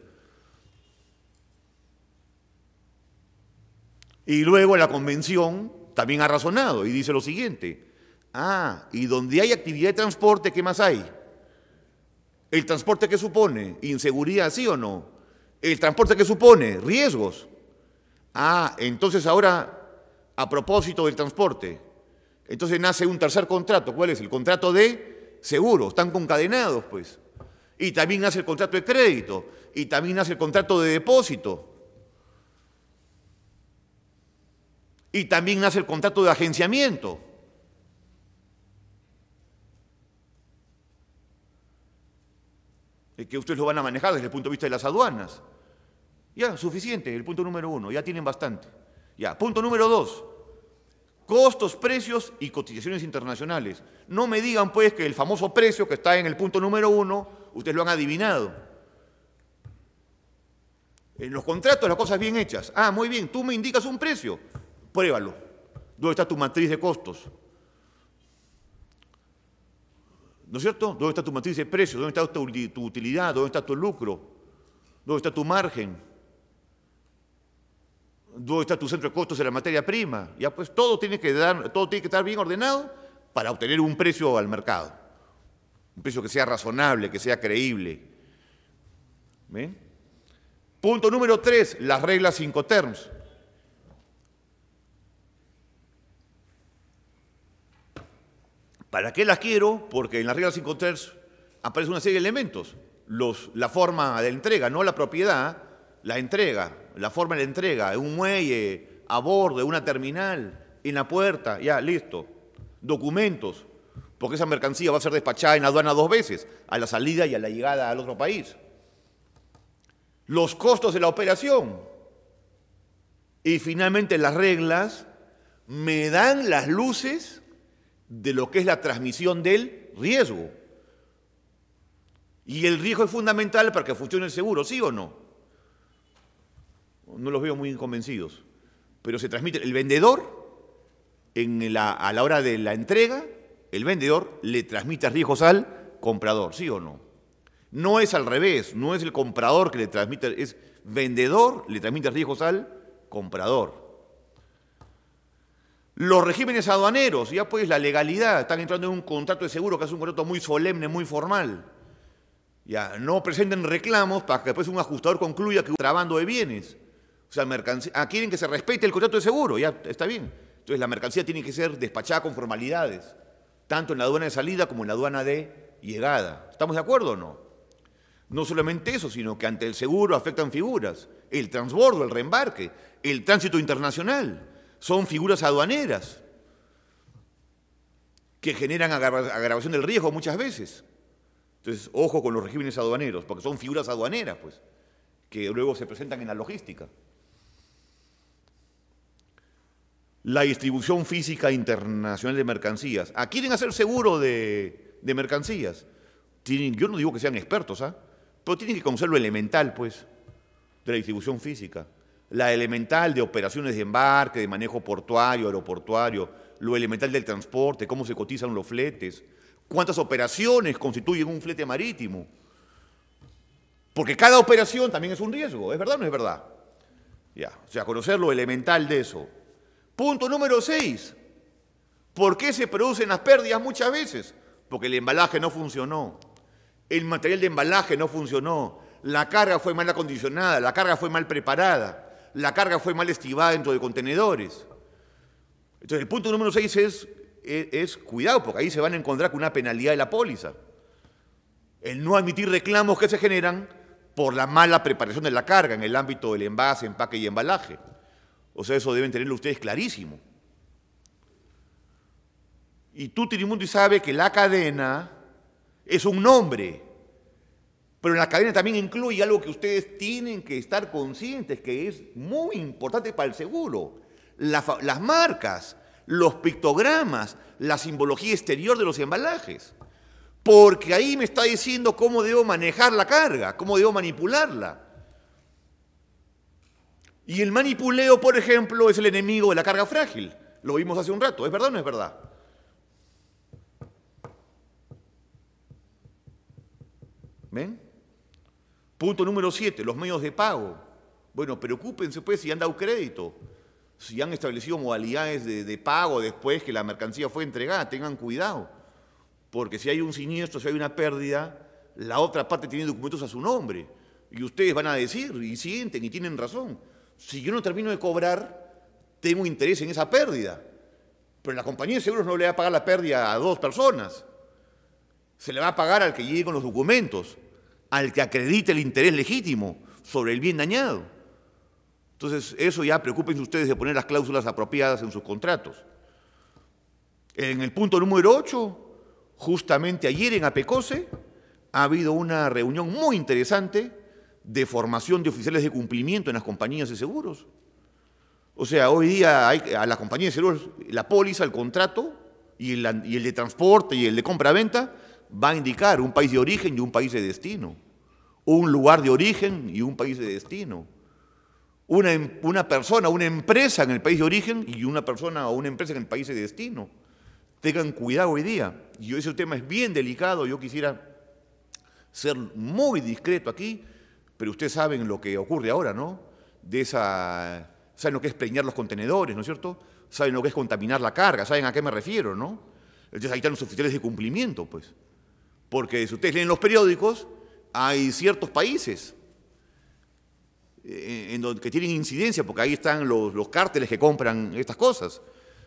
Y luego la Convención también ha razonado y dice lo siguiente, Ah, y donde hay actividad de transporte, ¿qué más hay? ¿El transporte qué supone? ¿Inseguridad, sí o no? ¿El transporte qué supone? Riesgos. Ah, entonces ahora, a propósito del transporte, entonces nace un tercer contrato. ¿Cuál es? El contrato de Seguro. Están concadenados, pues. Y también nace el contrato de crédito. Y también nace el contrato de depósito. Y también nace el contrato de agenciamiento. Eh, que ustedes lo van a manejar desde el punto de vista de las aduanas. Ya, suficiente, el punto número uno, ya tienen bastante. Ya, punto número dos, costos, precios y cotizaciones internacionales. No me digan pues que el famoso precio que está en el punto número uno, ustedes lo han adivinado. En los contratos las cosas bien hechas. Ah, muy bien, tú me indicas un precio, pruébalo. ¿Dónde está tu matriz de costos? ¿No es cierto? ¿Dónde está tu matriz de precios? ¿Dónde está tu, utilidad? ¿Dónde está tu lucro? ¿Dónde está tu margen? ¿Dónde está tu centro de costos de la materia prima? Ya pues todo tiene que, dar, todo tiene que estar bien ordenado para obtener un precio al mercado. Un precio que sea razonable, que sea creíble. Punto número tres, las reglas Terms. ¿Para qué las quiero? Porque en las reglas 5.3 aparecen aparece una serie de elementos. la forma de entrega, no la propiedad, la entrega, la forma de entrega, un muelle, a bordo, una terminal, en la puerta, ya, listo. Documentos, porque esa mercancía va a ser despachada en aduana dos veces, a la salida y a la llegada al otro país. Los costos de la operación. Y finalmente las reglas me dan las luces de lo que es la transmisión del riesgo. Y el riesgo es fundamental para que funcione el seguro, ¿sí o no? No los veo muy convencidos. Pero se transmite el vendedor, a la hora de la entrega, el vendedor le transmite riesgos al comprador, ¿sí o no? No es al revés, no es el comprador que le transmite, es vendedor le transmite riesgos al comprador. Los regímenes aduaneros, ya pues la legalidad, están entrando en un contrato de seguro que es un contrato muy solemne, muy formal. Ya, no presenten reclamos para que después un ajustador concluya que un trabando de bienes. O sea, mercancía, ah, quieren que se respete el contrato de seguro, ya está bien. Entonces la mercancía tiene que ser despachada con formalidades, tanto en la aduana de salida como en la aduana de llegada. ¿Estamos de acuerdo o no? No solamente eso, sino que ante el seguro afectan figuras, el transbordo, el reembarque, el tránsito internacional son figuras aduaneras que generan agravación del riesgo muchas veces. Entonces, ojo con los regímenes aduaneros, porque son figuras aduaneras, pues, que luego se presentan en la logística. La distribución física internacional de mercancías. ¿A ah, quieren hacer seguro de, mercancías. yo no digo que sean expertos, ¿ah? pero tienen que conocer lo elemental, pues, de la distribución física la elemental de operaciones de embarque, de manejo portuario, aeroportuario, lo elemental del transporte, cómo se cotizan los fletes, cuántas operaciones constituyen un flete marítimo. Porque cada operación también es un riesgo, ¿es verdad o no es verdad? Ya, o sea, conocer lo elemental de eso. Punto número 6. ¿Por qué se producen las pérdidas muchas veces? Porque el embalaje no funcionó, el material de embalaje no funcionó, la carga fue mal acondicionada, la carga fue mal preparada la carga fue mal estimada dentro de contenedores. Entonces, el punto número 6 es, es, cuidado, porque ahí se van a encontrar con una penalidad de la póliza. El no admitir reclamos que se generan por la mala preparación de la carga en el ámbito del envase, empaque y embalaje. O sea, eso deben tenerlo ustedes clarísimo. Y tú, Tirimundi, sabe que la cadena es un nombre pero en la cadena también incluye algo que ustedes tienen que estar conscientes, que es muy importante para el seguro. Las, marcas, los pictogramas, la simbología exterior de los embalajes. Porque ahí me está diciendo cómo debo manejar la carga, cómo debo manipularla. Y el manipuleo, por ejemplo, es el enemigo de la carga frágil. Lo vimos hace un rato, ¿es verdad o no es verdad? ¿Ven? Punto número siete, los medios de pago. Bueno, preocúpense pues si han dado crédito, si han establecido modalidades de, de pago después que la mercancía fue entregada, tengan cuidado, porque si hay un siniestro, si hay una pérdida, la otra parte tiene documentos a su nombre. Y ustedes van a decir, y sienten, y tienen razón. Si yo no termino de cobrar, tengo interés en esa pérdida. Pero la compañía de seguros no le va a pagar la pérdida a dos personas. Se le va a pagar al que llegue con los documentos al que acredite el interés legítimo sobre el bien dañado. Entonces, eso ya preocupense ustedes de poner las cláusulas apropiadas en sus contratos. En el punto número 8, justamente ayer en APECOSE, ha habido una reunión muy interesante de formación de oficiales de cumplimiento en las compañías de seguros. O sea, hoy día a las compañías de seguros la póliza, el contrato y el de transporte y el de compra-venta va a indicar un país de origen y un país de destino, un lugar de origen y un país de destino, una, em, una persona, una empresa en el país de origen y una persona o una empresa en el país de destino. Tengan cuidado hoy día. Y ese tema es bien delicado, yo quisiera ser muy discreto aquí, pero ustedes saben lo que ocurre ahora, ¿no? De esa, saben lo que es preñar los contenedores, ¿no es cierto? Saben lo que es contaminar la carga, saben a qué me refiero, ¿no? Entonces ahí están los oficiales de cumplimiento, pues. Porque si ustedes leen los periódicos, hay ciertos países eh, en donde, que tienen incidencia, porque ahí están los, cárteles que compran estas cosas.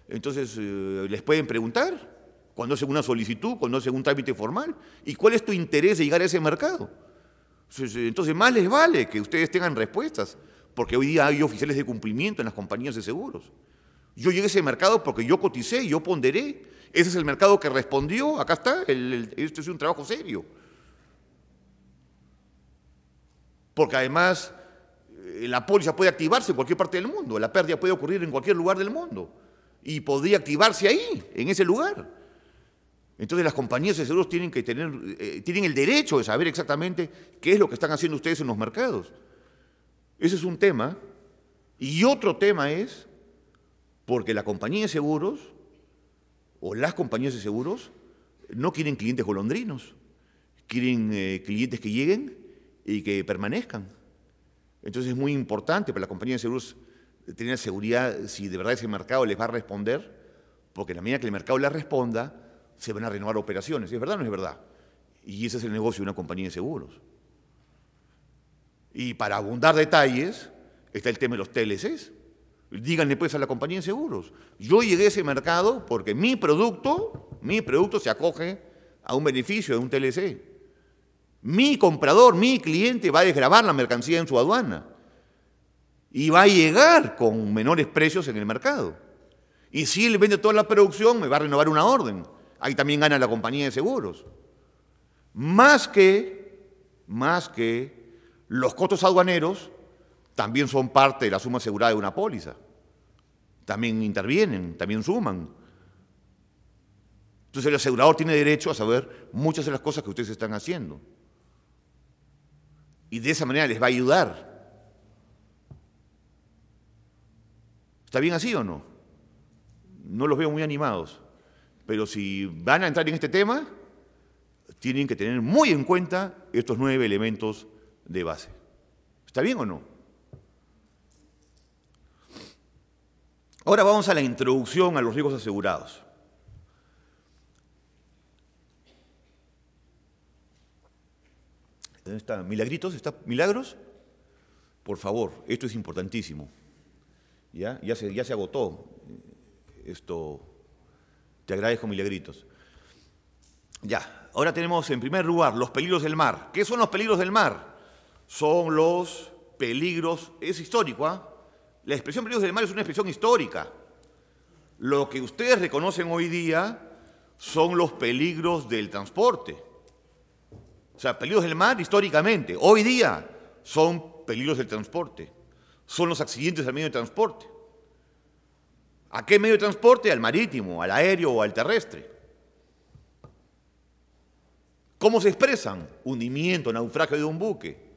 Entonces, eh, les pueden preguntar cuando hacen una solicitud, cuando hacen un trámite formal, y cuál es tu interés de llegar a ese mercado. Entonces, más les vale que ustedes tengan respuestas, porque hoy día hay oficiales de cumplimiento en las compañías de seguros. Yo llegué a ese mercado porque yo coticé, yo ponderé, ese es el mercado que respondió, acá está, esto es un trabajo serio. Porque además eh, la póliza puede activarse en cualquier parte del mundo, la pérdida puede ocurrir en cualquier lugar del mundo y podría activarse ahí, en ese lugar. Entonces las compañías de seguros tienen que tener, eh, tienen el derecho de saber exactamente qué es lo que están haciendo ustedes en los mercados. Ese es un tema. Y otro tema es, porque la compañía de seguros o las compañías de seguros no quieren clientes golondrinos, quieren eh, clientes que lleguen y que permanezcan. Entonces es muy importante para las compañías de seguros tener seguridad si de verdad ese mercado les va a responder, porque en la medida que el mercado les responda, se van a renovar operaciones. ¿Es verdad o no es verdad? Y ese es el negocio de una compañía de seguros. Y para abundar detalles, está el tema de los TLCs. Díganle pues a la compañía de seguros, yo llegué a ese mercado porque mi producto, mi producto se acoge a un beneficio de un TLC. Mi comprador, mi cliente va a desgrabar la mercancía en su aduana y va a llegar con menores precios en el mercado. Y si él vende toda la producción, me va a renovar una orden. Ahí también gana la compañía de seguros. Más que, más que los costos aduaneros también son parte de la suma asegurada de una póliza. También intervienen, también suman. Entonces el asegurador tiene derecho a saber muchas de las cosas que ustedes están haciendo. Y de esa manera les va a ayudar. ¿Está bien así o no? No los veo muy animados. Pero si van a entrar en este tema, tienen que tener muy en cuenta estos nueve elementos de base. ¿Está bien o no? Ahora vamos a la introducción a los riesgos asegurados. ¿Dónde está? ¿Milagritos? ¿Está milagros? Por favor, esto es importantísimo. ¿Ya? Ya, se, ya se agotó eh, esto. Te agradezco, milagritos. Ya, ahora tenemos en primer lugar los peligros del mar. ¿Qué son los peligros del mar? Son los peligros, es histórico, ¿ah? La expresión peligros del mar es una expresión histórica. Lo que ustedes reconocen hoy día son los peligros del transporte. O sea, peligros del mar históricamente. Hoy día son peligros del transporte. Son los accidentes al medio de transporte. ¿A qué medio de transporte? Al marítimo, al aéreo o al terrestre. ¿Cómo se expresan? Hundimiento, naufragio de un buque,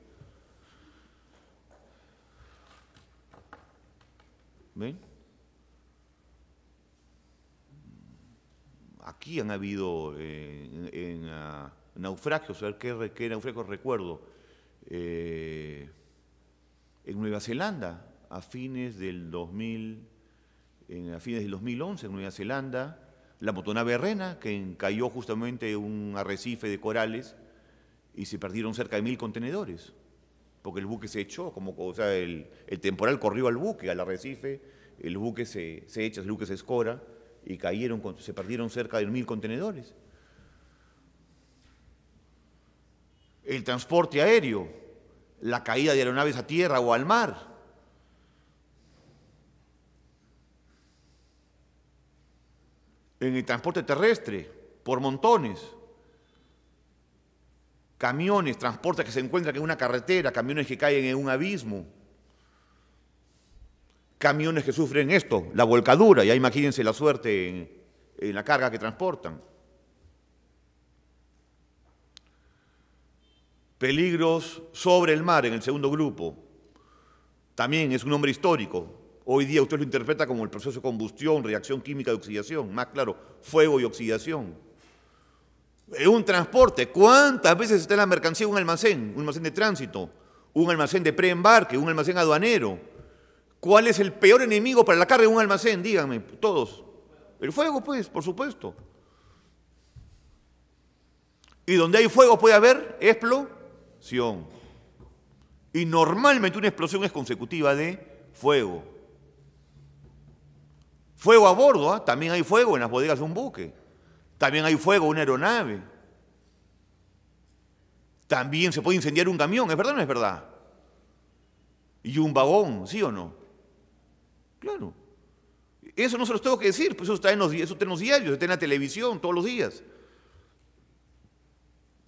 ¿Ven? Aquí han habido eh, en, ah, naufragios, a ver qué, naufragios recuerdo. Eh, en Nueva Zelanda, a fines del 2000, en, a fines del 2011, en Nueva Zelanda, la motonave Rena que cayó justamente un arrecife de corales y se perdieron cerca de mil contenedores porque el buque se echó, como, o sea, el, temporal corrió al buque, al arrecife, el buque se, echa, el buque se escora y cayeron, se perdieron cerca de mil contenedores. El transporte aéreo, la caída de aeronaves a tierra o al mar. En el transporte terrestre, por montones camiones, transportes que se encuentran en una carretera, camiones que caen en un abismo, camiones que sufren esto, la volcadura, ya imagínense la suerte en, en la carga que transportan. Peligros sobre el mar en el segundo grupo. También es un nombre histórico. Hoy día usted lo interpreta como el proceso de combustión, reacción química de oxidación, más claro, fuego y oxidación un transporte. ¿Cuántas veces está la mercancía en un almacén? Un almacén de tránsito, un almacén de preembarque, un almacén aduanero. ¿Cuál es el peor enemigo para la carga de un almacén? Díganme, todos. El fuego, pues, por supuesto. Y donde hay fuego puede haber explosión. Y normalmente una explosión es consecutiva de fuego. Fuego a bordo, ¿ah? también hay fuego en las bodegas de un buque. También hay fuego, una aeronave. También se puede incendiar un camión, ¿es verdad o no es verdad? Y un vagón, ¿sí o no? Claro. Eso no se los tengo que decir, pues eso está en los, eso diarios, está en la televisión todos los días.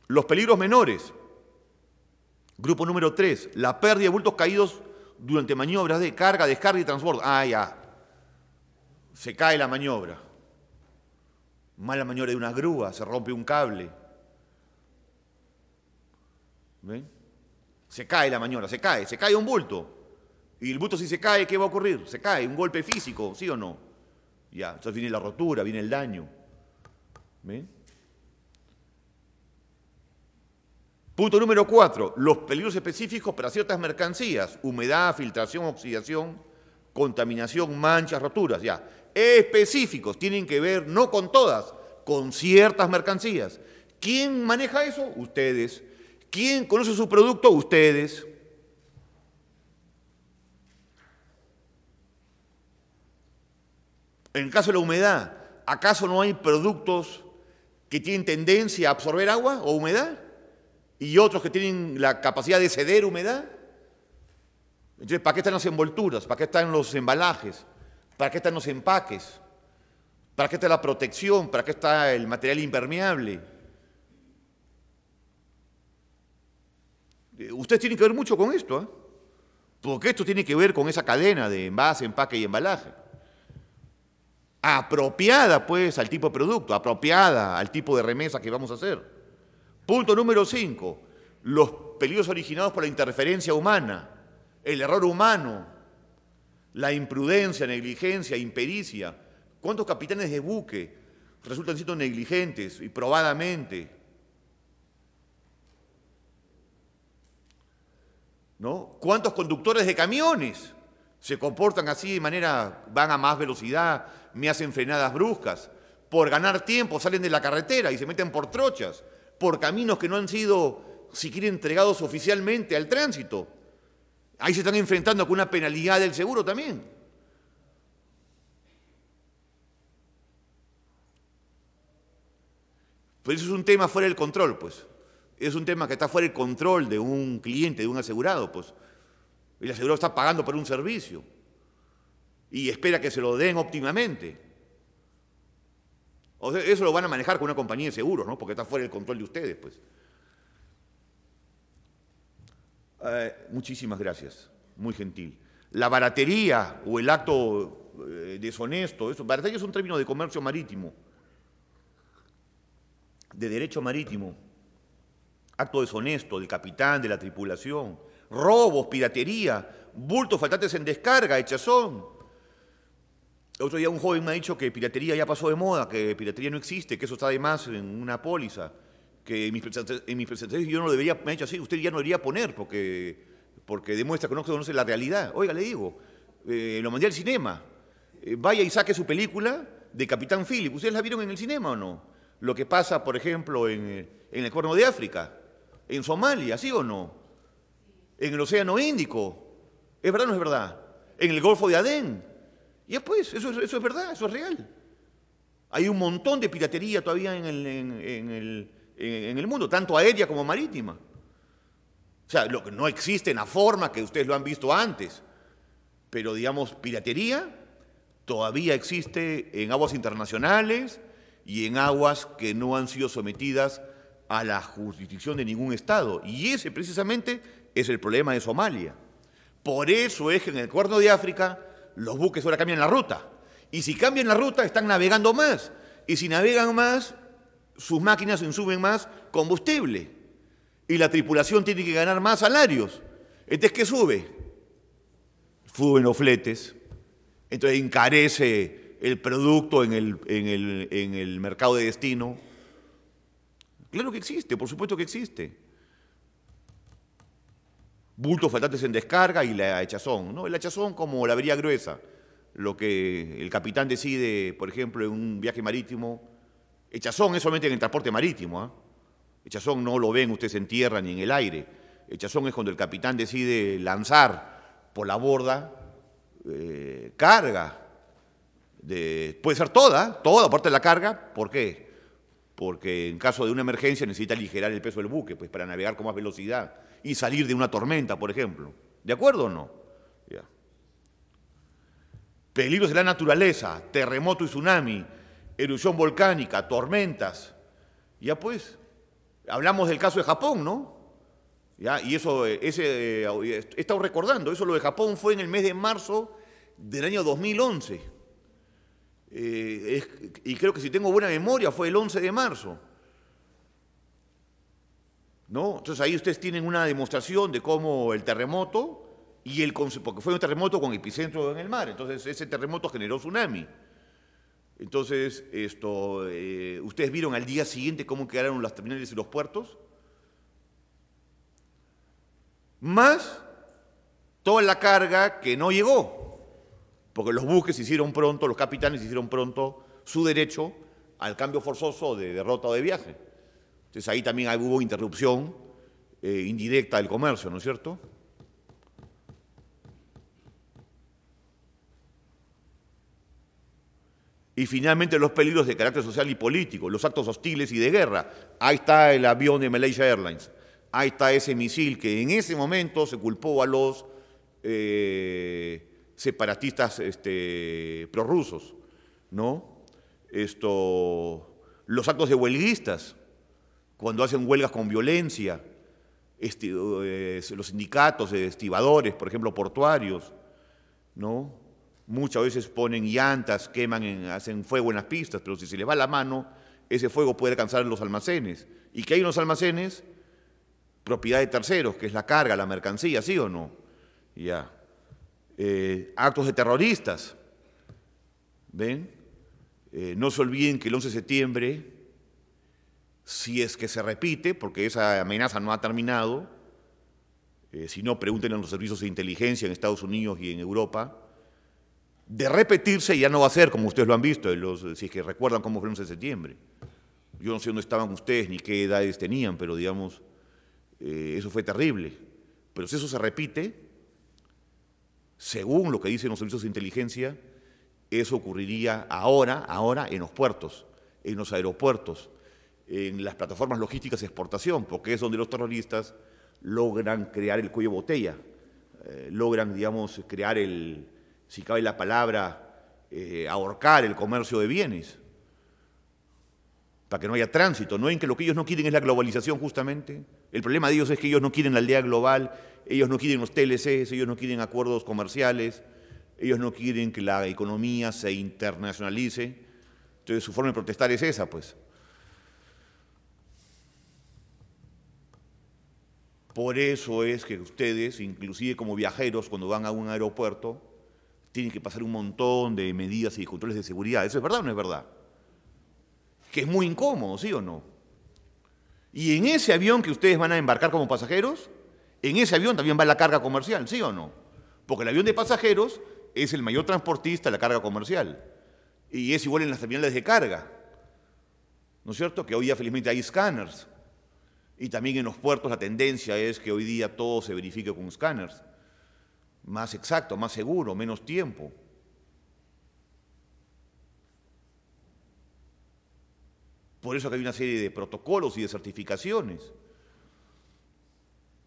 Los peligros menores. Grupo número 3, la pérdida de bultos caídos durante maniobras de carga, descarga y transporte. Ah, ya. Se cae la maniobra mala maniobra de una grúa, se rompe un cable. ¿Ven? Se cae la maniobra, se cae, se cae un bulto. Y el bulto si se cae, ¿qué va a ocurrir? Se cae, un golpe físico, ¿sí o no? Ya, entonces viene la rotura, viene el daño. ¿Ven? Punto número cuatro, los peligros específicos para ciertas mercancías, humedad, filtración, oxidación, contaminación, manchas, roturas, ya específicos, tienen que ver no con todas, con ciertas mercancías. ¿Quién maneja eso? Ustedes. ¿Quién conoce su producto? Ustedes. En el caso de la humedad, ¿acaso no hay productos que tienen tendencia a absorber agua o humedad? ¿Y otros que tienen la capacidad de ceder humedad? Entonces, ¿para qué están las envolturas? ¿Para qué están los embalajes? ¿Para qué están los empaques? ¿Para qué está la protección? ¿Para qué está el material impermeable? Eh, ustedes tienen que ver mucho con esto, ¿ah? porque esto tiene que ver con esa cadena de envase, empaque y embalaje. Apropiada, pues, al tipo de producto, apropiada al tipo de remesa que vamos a hacer. Punto número 5. Los peligros originados por la interferencia humana, el error humano, la imprudencia, negligencia, impericia. ¿Cuántos capitanes de buque resultan siendo negligentes y probadamente? ¿No? ¿Cuántos conductores de camiones se comportan así de manera, van a más velocidad, me hacen frenadas bruscas? Por ganar tiempo salen de la carretera y se meten por trochas, por caminos que no han sido siquiera entregados oficialmente al tránsito. Ahí se están enfrentando con una penalidad del seguro también. Pero eso es un tema fuera del control, pues. Es un tema que está fuera del control de un cliente, de un asegurado, pues. El asegurado está pagando por un servicio y espera que se lo den óptimamente. O eso lo van a manejar con una compañía de seguros, ¿no? Porque está fuera del control de ustedes, pues. Eh, muchísimas gracias, muy gentil. La baratería o el acto eh, deshonesto, eso, baratería es un término de comercio marítimo, de derecho marítimo, acto deshonesto de capitán, de la tripulación, robos, piratería, bultos faltantes en descarga, hechazón. otro día un joven me ha dicho que piratería ya pasó de moda, que piratería no existe, que eso está de más en una póliza que en mis, en presentaciones yo no debería, me ha hecho así, usted ya no debería poner porque, porque demuestra que no conoce la realidad. Oiga, le digo, eh, lo mandé al cinema, eh, vaya y saque su película de Capitán Philip, ¿ustedes la vieron en el cinema o no? Lo que pasa, por ejemplo, en, el Cuerno de África, en Somalia, ¿sí o no? En el Océano Índico, ¿es verdad o no es verdad? En el Golfo de Adén, y después, eso, eso es verdad, eso es real. Hay un montón de piratería todavía en el en, el mundo, tanto aérea como marítima. O sea, lo que no existe en la forma que ustedes lo han visto antes, pero digamos, piratería todavía existe en aguas internacionales y en aguas que no han sido sometidas a la jurisdicción de ningún Estado. Y ese precisamente es el problema de Somalia. Por eso es que en el Cuerno de África los buques ahora cambian la ruta. Y si cambian la ruta, están navegando más. Y si navegan más, sus máquinas insumen más combustible y la tripulación tiene que ganar más salarios. Entonces, ¿qué sube? Suben los fletes, entonces encarece el producto en el, en el, mercado de destino. Claro que existe, por supuesto que existe. Bultos faltantes en descarga y la hechazón. ¿no? El hechazón como la avería gruesa, lo que el capitán decide, por ejemplo, en un viaje marítimo, Echazón es solamente en el transporte marítimo. ¿eh? Echazón no lo ven ustedes en tierra ni en el aire. Echazón es cuando el capitán decide lanzar por la borda eh, carga. puede ser toda, toda, aparte de la carga. ¿Por qué? Porque en caso de una emergencia necesita aligerar el peso del buque pues, para navegar con más velocidad y salir de una tormenta, por ejemplo. ¿De acuerdo o no? Peligros de la naturaleza, terremoto y tsunami erupción volcánica, tormentas. Ya pues, hablamos del caso de Japón, ¿no? ¿Ya? Y eso, eh, ese, he eh, estado recordando, eso lo de Japón fue en el mes de marzo del año 2011. Eh, y creo que si tengo buena memoria fue el 11 de marzo. ¿No? Entonces ahí ustedes tienen una demostración de cómo el terremoto y el porque fue un terremoto con epicentro en el mar, entonces ese terremoto generó tsunami. Entonces, esto, eh, ¿ustedes vieron al día siguiente cómo quedaron las terminales y los puertos? Más toda la carga que no llegó, porque los buques hicieron pronto, los capitanes hicieron pronto su derecho al cambio forzoso de derrota o de viaje. Entonces ahí también hubo interrupción eh, indirecta del comercio, ¿no es cierto? Y finalmente los peligros de carácter social y político, los actos hostiles y de guerra. Ahí está el avión de Malaysia Airlines, ahí está ese misil que en ese momento se culpó a los eh, separatistas este, prorrusos, ¿no? Esto, los actos de huelguistas, cuando hacen huelgas con violencia, eh, los sindicatos de estibadores, por ejemplo, portuarios, ¿no? Muchas veces ponen llantas, queman, hacen fuego en las pistas, pero si se les va la mano, ese fuego puede alcanzar los almacenes. ¿Y que hay en los almacenes? Propiedad de terceros, que es la carga, la mercancía, ¿sí o no? Ya. Eh, actos de terroristas. ¿Ven? Eh, no se olviden que el 11 de septiembre, si es que se repite, porque esa amenaza no ha terminado, eh, si no, pregunten a los servicios de inteligencia en Estados Unidos y en Europa, de repetirse ya no va a ser como ustedes lo han visto, los, si es que recuerdan cómo fue en septiembre. Yo no sé dónde estaban ustedes ni qué edades tenían, pero digamos, eh, eso fue terrible. Pero si eso se repite, según lo que dicen los servicios de inteligencia, eso ocurriría ahora, ahora en los puertos, en los aeropuertos, en las plataformas logísticas de exportación, porque es donde los terroristas logran crear el cuello botella, eh, logran, digamos, crear el, si cabe la palabra, eh, ahorcar el comercio de bienes, para que no haya tránsito. ¿No ven que lo que ellos no quieren es la globalización justamente? El problema de ellos es que ellos no quieren la aldea global, ellos no quieren los TLCs, ellos no quieren acuerdos comerciales, ellos no quieren que la economía se internacionalice. Entonces su forma de protestar es esa, pues. Por eso es que ustedes, inclusive como viajeros, cuando van a un aeropuerto, tienen que pasar un montón de medidas y controles de seguridad. ¿Eso es verdad o no es verdad? Que es muy incómodo, ¿sí o no? Y en ese avión que ustedes van a embarcar como pasajeros, en ese avión también va la carga comercial, ¿sí o no? Porque el avión de pasajeros es el mayor transportista de la carga comercial. Y es igual en las terminales de carga. ¿No es cierto? Que hoy día felizmente hay escáneres. Y también en los puertos la tendencia es que hoy día todo se verifique con escáneres más exacto, más seguro, menos tiempo. Por eso que hay una serie de protocolos y de certificaciones.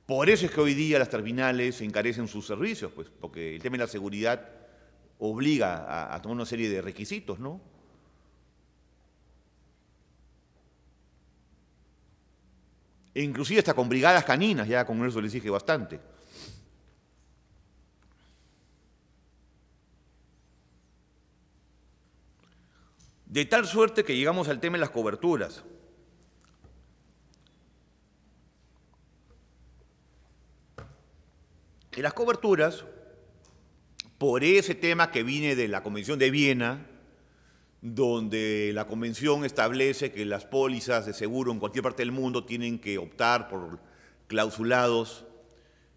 Por eso es que hoy día las terminales encarecen sus servicios, pues, porque el tema de la seguridad obliga a, tomar una serie de requisitos, ¿no? E inclusive hasta con brigadas caninas, ya con eso les dije bastante. De tal suerte que llegamos al tema de las coberturas. Y las coberturas, por ese tema que viene de la Convención de Viena, donde la Convención establece que las pólizas de seguro en cualquier parte del mundo tienen que optar por clausulados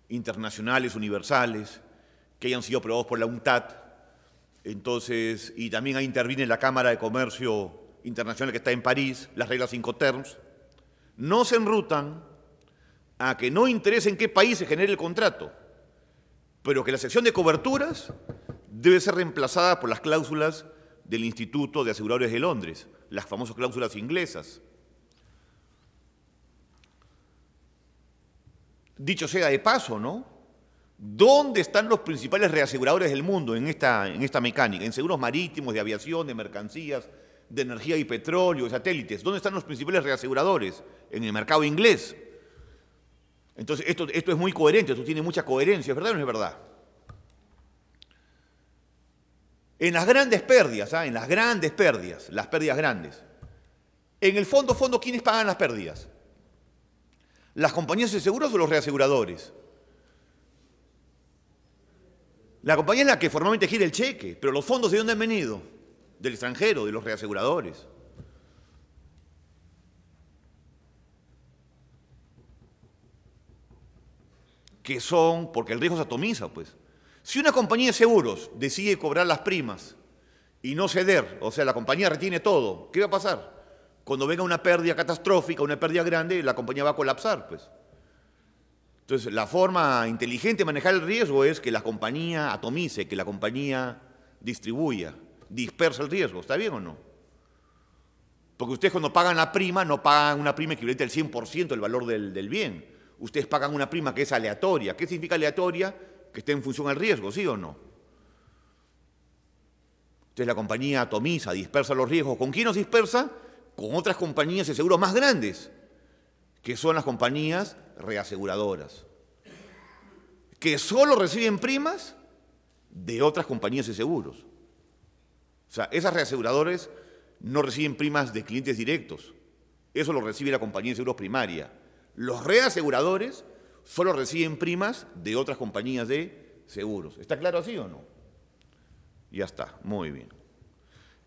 internacionales, universales, que hayan sido aprobados por la UNTAD, entonces, y también ahí interviene la Cámara de Comercio Internacional que está en París, las reglas cinco terms, no se enrutan a que no interese en qué país se genere el contrato, pero que la sección de coberturas debe ser reemplazada por las cláusulas del Instituto de Aseguradores de Londres, las famosas cláusulas inglesas. Dicho sea de paso, ¿no? ¿Dónde están los principales reaseguradores del mundo en esta, en esta mecánica? En seguros marítimos, de aviación, de mercancías, de energía y petróleo, de satélites. ¿Dónde están los principales reaseguradores? En el mercado inglés. Entonces, esto, esto es muy coherente, esto tiene mucha coherencia, ¿es verdad o no es verdad? En las grandes pérdidas, ¿ah? en las grandes pérdidas, las pérdidas grandes. En el fondo, fondo, ¿quiénes pagan las pérdidas? ¿Las compañías de seguros o los reaseguradores? La compañía es la que formalmente gira el cheque, pero los fondos de dónde han venido? Del extranjero, de los reaseguradores. Que son, porque el riesgo se atomiza, pues. Si una compañía de seguros decide cobrar las primas y no ceder, o sea, la compañía retiene todo, ¿qué va a pasar? Cuando venga una pérdida catastrófica, una pérdida grande, la compañía va a colapsar, pues. Entonces, la forma inteligente de manejar el riesgo es que la compañía atomice, que la compañía distribuya, dispersa el riesgo, ¿está bien o no? Porque ustedes cuando pagan la prima, no pagan una prima equivalente al 100% del valor del, bien. Ustedes pagan una prima que es aleatoria. ¿Qué significa aleatoria? Que esté en función al riesgo, ¿sí o no? Entonces la compañía atomiza, dispersa los riesgos. ¿Con quién nos dispersa? Con otras compañías de seguros más grandes, que son las compañías reaseguradoras, que solo reciben primas de otras compañías de seguros. O sea, esas reaseguradoras no reciben primas de clientes directos, eso lo recibe la compañía de seguros primaria. Los reaseguradores solo reciben primas de otras compañías de seguros. ¿Está claro así o no? Ya está, muy bien.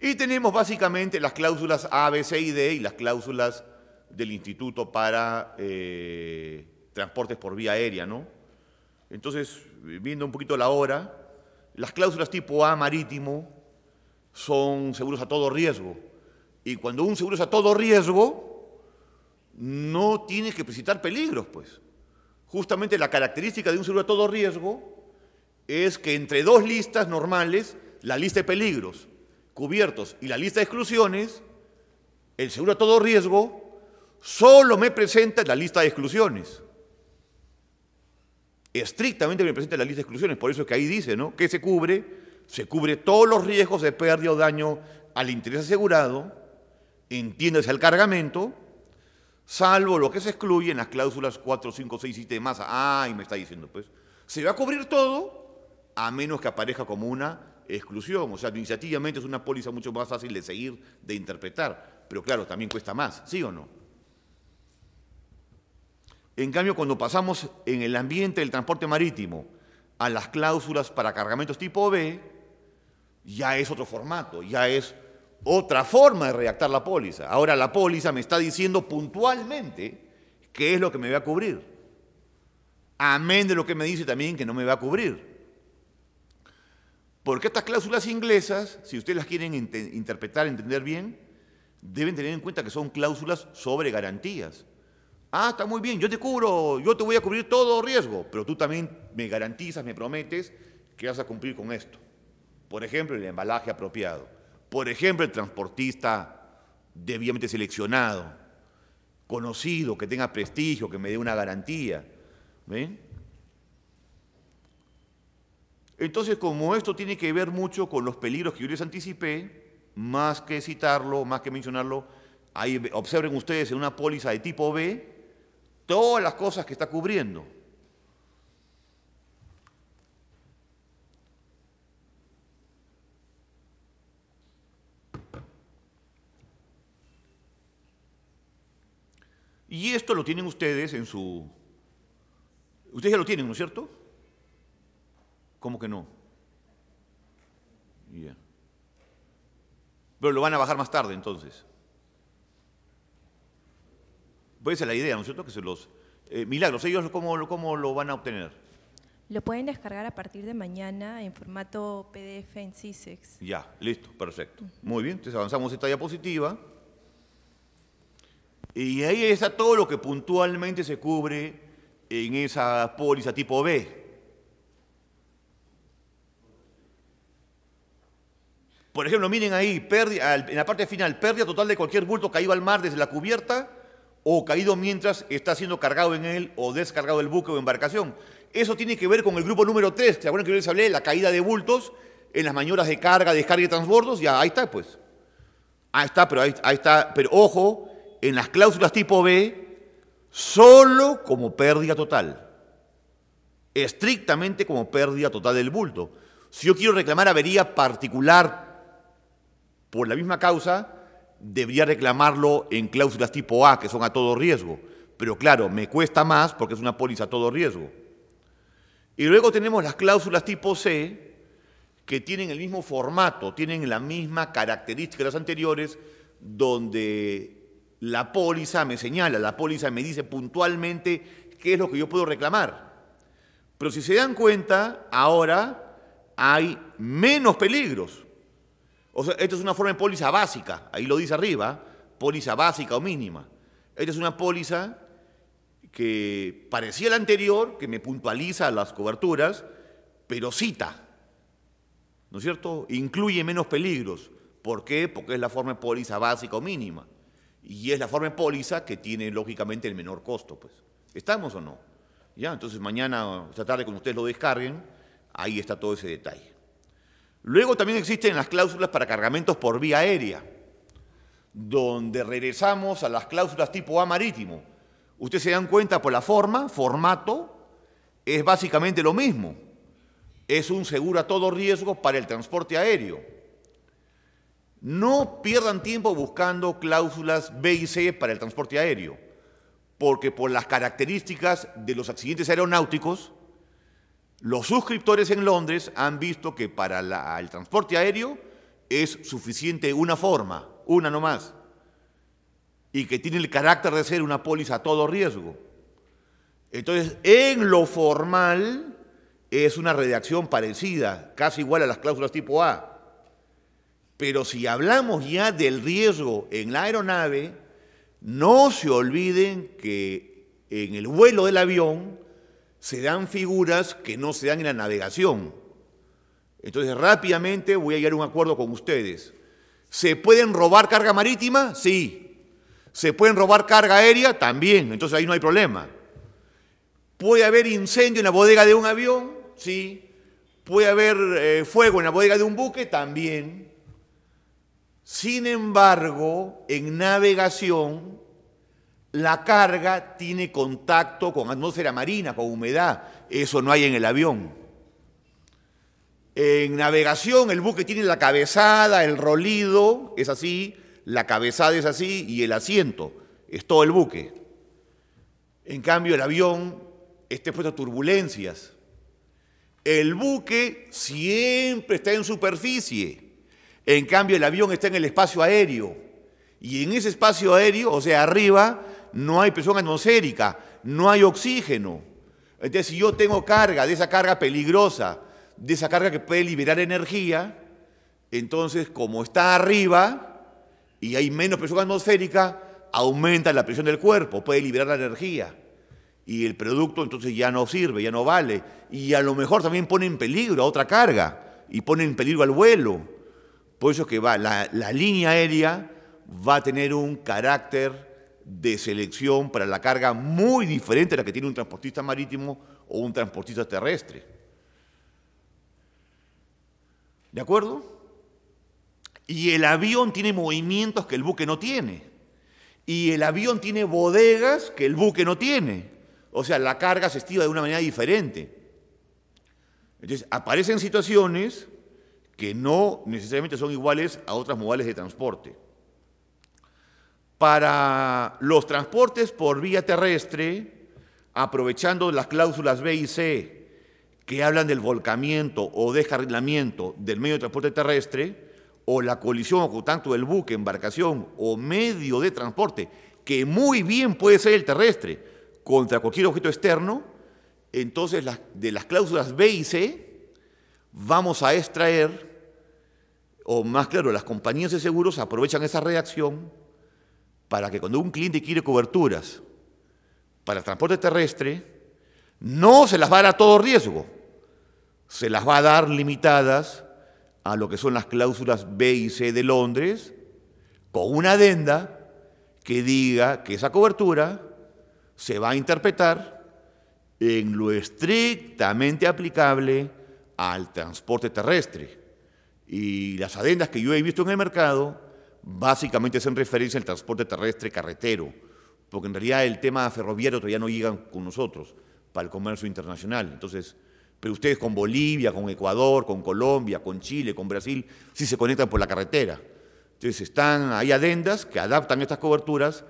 Y tenemos básicamente las cláusulas A, B, C y D y las cláusulas del Instituto para eh, Transportes por Vía Aérea, ¿no? Entonces, viendo un poquito la hora, las cláusulas tipo A marítimo son seguros a todo riesgo. Y cuando un seguro es a todo riesgo, no tiene que presentar peligros, pues. Justamente la característica de un seguro a todo riesgo es que entre dos listas normales, la lista de peligros cubiertos y la lista de exclusiones, el seguro a todo riesgo solo me presenta la lista de exclusiones. Estrictamente me presenta la lista de exclusiones, por eso es que ahí dice, ¿no? Que se cubre? Se cubre todos los riesgos de pérdida o daño al interés asegurado, entiéndase al cargamento, salvo lo que se excluye en las cláusulas 4, 5, 6 y demás. y me está diciendo, pues, se va a cubrir todo a menos que aparezca como una exclusión. O sea, administrativamente es una póliza mucho más fácil de seguir, de interpretar, pero claro, también cuesta más, ¿sí o no? En cambio, cuando pasamos en el ambiente del transporte marítimo a las cláusulas para cargamentos tipo B, ya es otro formato, ya es otra forma de redactar la póliza. Ahora la póliza me está diciendo puntualmente qué es lo que me va a cubrir. Amén de lo que me dice también que no me va a cubrir. Porque estas cláusulas inglesas, si ustedes las quieren interpretar, entender bien, deben tener en cuenta que son cláusulas sobre garantías Ah, está muy bien, yo te cubro, yo te voy a cubrir todo riesgo, pero tú también me garantizas, me prometes que vas a cumplir con esto. Por ejemplo, el embalaje apropiado. Por ejemplo, el transportista debidamente seleccionado, conocido, que tenga prestigio, que me dé una garantía. Entonces, como esto tiene que ver mucho con los peligros que yo les anticipé, más que citarlo, más que mencionarlo, ahí observen ustedes en una póliza de tipo B, todas las cosas que está cubriendo. Y esto lo tienen ustedes en su... Ustedes ya lo tienen, ¿no es cierto? ¿Cómo que no? Pero lo van a bajar más tarde entonces. Puede ser la idea, ¿no es cierto? Que se los... Eh, milagros, ¿ellos cómo, cómo lo van a obtener? Lo pueden descargar a partir de mañana en formato PDF en CISEX. Ya, listo, perfecto. Muy bien, entonces avanzamos esta diapositiva. Y ahí está todo lo que puntualmente se cubre en esa póliza tipo B. Por ejemplo, miren ahí, en la parte final, pérdida total de cualquier bulto caído al mar desde la cubierta o caído mientras está siendo cargado en él o descargado el buque o embarcación. Eso tiene que ver con el grupo número 3, ¿se acuerdan que yo les hablé? La caída de bultos en las maniobras de carga, descarga y transbordos, ya ahí está pues. Ahí está, pero ahí, ahí está, pero ojo, en las cláusulas tipo B, solo como pérdida total. Estrictamente como pérdida total del bulto. Si yo quiero reclamar avería particular por la misma causa, debería reclamarlo en cláusulas tipo A, que son a todo riesgo. Pero claro, me cuesta más porque es una póliza a todo riesgo. Y luego tenemos las cláusulas tipo C, que tienen el mismo formato, tienen la misma característica de las anteriores, donde la póliza me señala, la póliza me dice puntualmente qué es lo que yo puedo reclamar. Pero si se dan cuenta, ahora hay menos peligros, o sea, esto es una forma de póliza básica, ahí lo dice arriba, póliza básica o mínima. Esta es una póliza que parecía la anterior, que me puntualiza las coberturas, pero cita, ¿no es cierto? Incluye menos peligros. ¿Por qué? Porque es la forma de póliza básica o mínima. Y es la forma de póliza que tiene lógicamente el menor costo, pues. ¿Estamos o no? Ya, entonces mañana, esta tarde, cuando ustedes lo descarguen, ahí está todo ese detalle. Luego también existen las cláusulas para cargamentos por vía aérea, donde regresamos a las cláusulas tipo A marítimo. Ustedes se dan cuenta por la forma, formato, es básicamente lo mismo. Es un seguro a todo riesgo para el transporte aéreo. No pierdan tiempo buscando cláusulas B y C para el transporte aéreo, porque por las características de los accidentes aeronáuticos, los suscriptores en Londres han visto que para el transporte aéreo es suficiente una forma, una nomás, y que tiene el carácter de ser una póliza a todo riesgo. Entonces, en lo formal es una redacción parecida, casi igual a las cláusulas tipo A. Pero si hablamos ya del riesgo en la aeronave, no se olviden que en el vuelo del avión se dan figuras que no se dan en la navegación. Entonces rápidamente voy a llegar a un acuerdo con ustedes. ¿Se pueden robar carga marítima? Sí. ¿Se pueden robar carga aérea? También. Entonces ahí no hay problema. ¿Puede haber incendio en la bodega de un avión? Sí. ¿Puede haber eh, fuego en la bodega de un buque? También. Sin embargo, en navegación la carga tiene contacto con atmósfera marina, con humedad. Eso no hay en el avión. En navegación, el buque tiene la cabezada, el rolido, es así, la cabezada es así y el asiento, es todo el buque. En cambio, el avión está expuesto a turbulencias. El buque siempre está en superficie. En cambio, el avión está en el espacio aéreo. Y en ese espacio aéreo, o sea, arriba, no hay presión atmosférica, no hay oxígeno. Entonces, si yo tengo carga, de esa carga peligrosa, de esa carga que puede liberar energía, entonces como está arriba y hay menos presión atmosférica, aumenta la presión del cuerpo, puede liberar la energía. Y el producto entonces ya no sirve, ya no vale. Y a lo mejor también pone en peligro a otra carga y pone en peligro al vuelo. Por eso es que va, la, la línea aérea va a tener un carácter de selección para la carga muy diferente a la que tiene un transportista marítimo o un transportista terrestre. ¿De acuerdo? Y el avión tiene movimientos que el buque no tiene. Y el avión tiene bodegas que el buque no tiene. O sea, la carga se estiba de una manera diferente. Entonces, aparecen situaciones que no necesariamente son iguales a otras modales de transporte para los transportes por vía terrestre, aprovechando las cláusulas B y C que hablan del volcamiento o descarrilamiento del medio de transporte terrestre, o la colisión o tanto del buque, embarcación o medio de transporte, que muy bien puede ser el terrestre, contra cualquier objeto externo, entonces de las cláusulas B y C vamos a extraer, o más claro, las compañías de seguros aprovechan esa reacción para que cuando un cliente quiere coberturas para transporte terrestre, no se las va a dar a todo riesgo, se las va a dar limitadas a lo que son las cláusulas B y C de Londres, con una adenda que diga que esa cobertura se va a interpretar en lo estrictamente aplicable al transporte terrestre. Y las adendas que yo he visto en el mercado básicamente en referencia al transporte terrestre carretero, porque en realidad el tema ferroviario todavía no llega con nosotros para el comercio internacional. Entonces, pero ustedes con Bolivia, con Ecuador, con Colombia, con Chile, con Brasil, sí se conectan por la carretera. Entonces, están, hay adendas que adaptan estas coberturas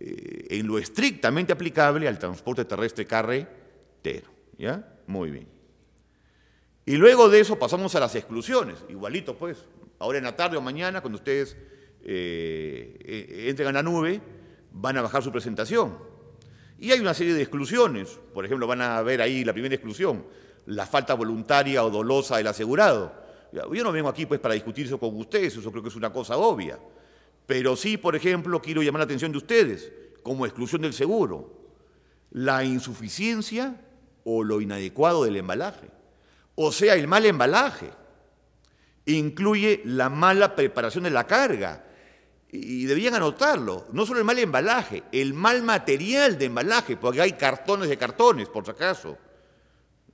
eh, en lo estrictamente aplicable al transporte terrestre carretero. ¿Ya? Muy bien. Y luego de eso pasamos a las exclusiones, igualito pues. Ahora en la tarde o mañana, cuando ustedes eh, eh entren a la nube, van a bajar su presentación. Y hay una serie de exclusiones. Por ejemplo, van a ver ahí la primera exclusión, la falta voluntaria o dolosa del asegurado. Yo no vengo aquí pues para discutir eso con ustedes, eso creo que es una cosa obvia. Pero sí, por ejemplo, quiero llamar la atención de ustedes como exclusión del seguro, la insuficiencia o lo inadecuado del embalaje. O sea, el mal embalaje incluye la mala preparación de la carga y debían anotarlo, no solo el mal embalaje, el mal material de embalaje, porque hay cartones de cartones, por si acaso,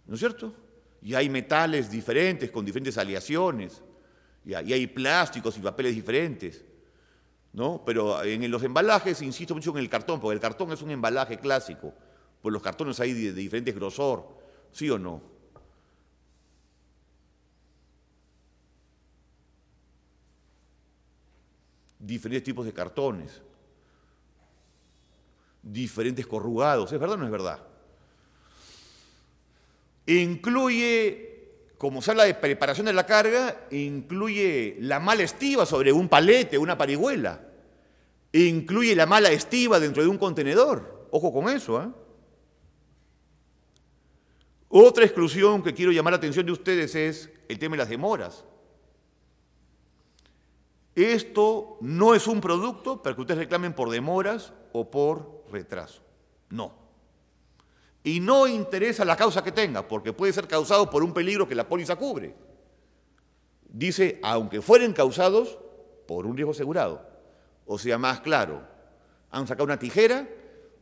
¿no es cierto? Y hay metales diferentes, con diferentes aleaciones, y hay plásticos y papeles diferentes, ¿no? Pero en los embalajes, insisto mucho en el cartón, porque el cartón es un embalaje clásico, pues los cartones hay de diferentes grosor, ¿sí o no? diferentes tipos de cartones, diferentes corrugados. ¿Es verdad o no es verdad? Incluye, como habla de preparación de la carga, incluye la mala estiva sobre un palete, una parihuela. Incluye la mala estiva dentro de un contenedor. Ojo con eso. ¿eh? Otra exclusión que quiero llamar la atención de ustedes es el tema de las demoras. Esto no es un producto para que ustedes reclamen por demoras o por retraso. No. Y no interesa la causa que tenga, porque puede ser causado por un peligro que la póliza cubre. Dice, aunque fueren causados por un riesgo asegurado. O sea, más claro, han sacado una tijera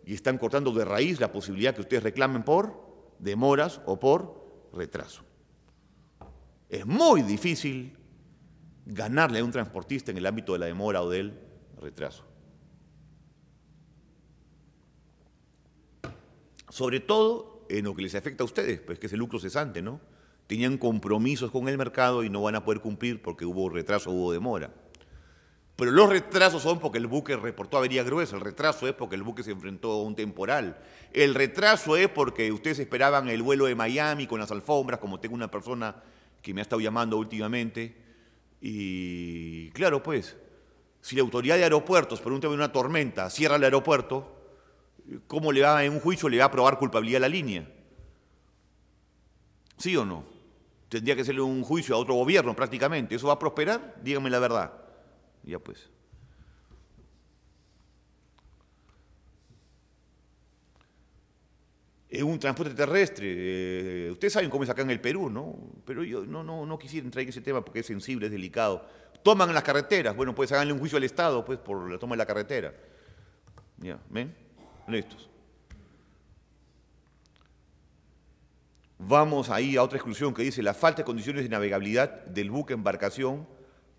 y están cortando de raíz la posibilidad que ustedes reclamen por demoras o por retraso. Es muy difícil ganarle a un transportista en el ámbito de la demora o del retraso. Sobre todo en lo que les afecta a ustedes, pues que es el lucro cesante, ¿no? Tenían compromisos con el mercado y no van a poder cumplir porque hubo retraso, hubo demora. Pero los retrasos son porque el buque reportó avería gruesa, el retraso es porque el buque se enfrentó a un temporal, el retraso es porque ustedes esperaban el vuelo de Miami con las alfombras, como tengo una persona que me ha estado llamando últimamente, y claro, pues, si la autoridad de aeropuertos, por un tema de una tormenta, cierra el aeropuerto, ¿cómo le va en un juicio le va a probar culpabilidad a la línea? ¿Sí o no? Tendría que hacerle un juicio a otro gobierno prácticamente. ¿Eso va a prosperar? Dígame la verdad. Ya pues. Es un transporte terrestre. Eh, ustedes saben cómo es acá en el Perú, ¿no? Pero yo no, no, no quisiera entrar en ese tema porque es sensible, es delicado. Toman las carreteras, bueno, pues háganle un juicio al Estado pues, por la toma de la carretera. Ya, ¿ven? Listos. Vamos ahí a otra exclusión que dice la falta de condiciones de navegabilidad del buque, embarcación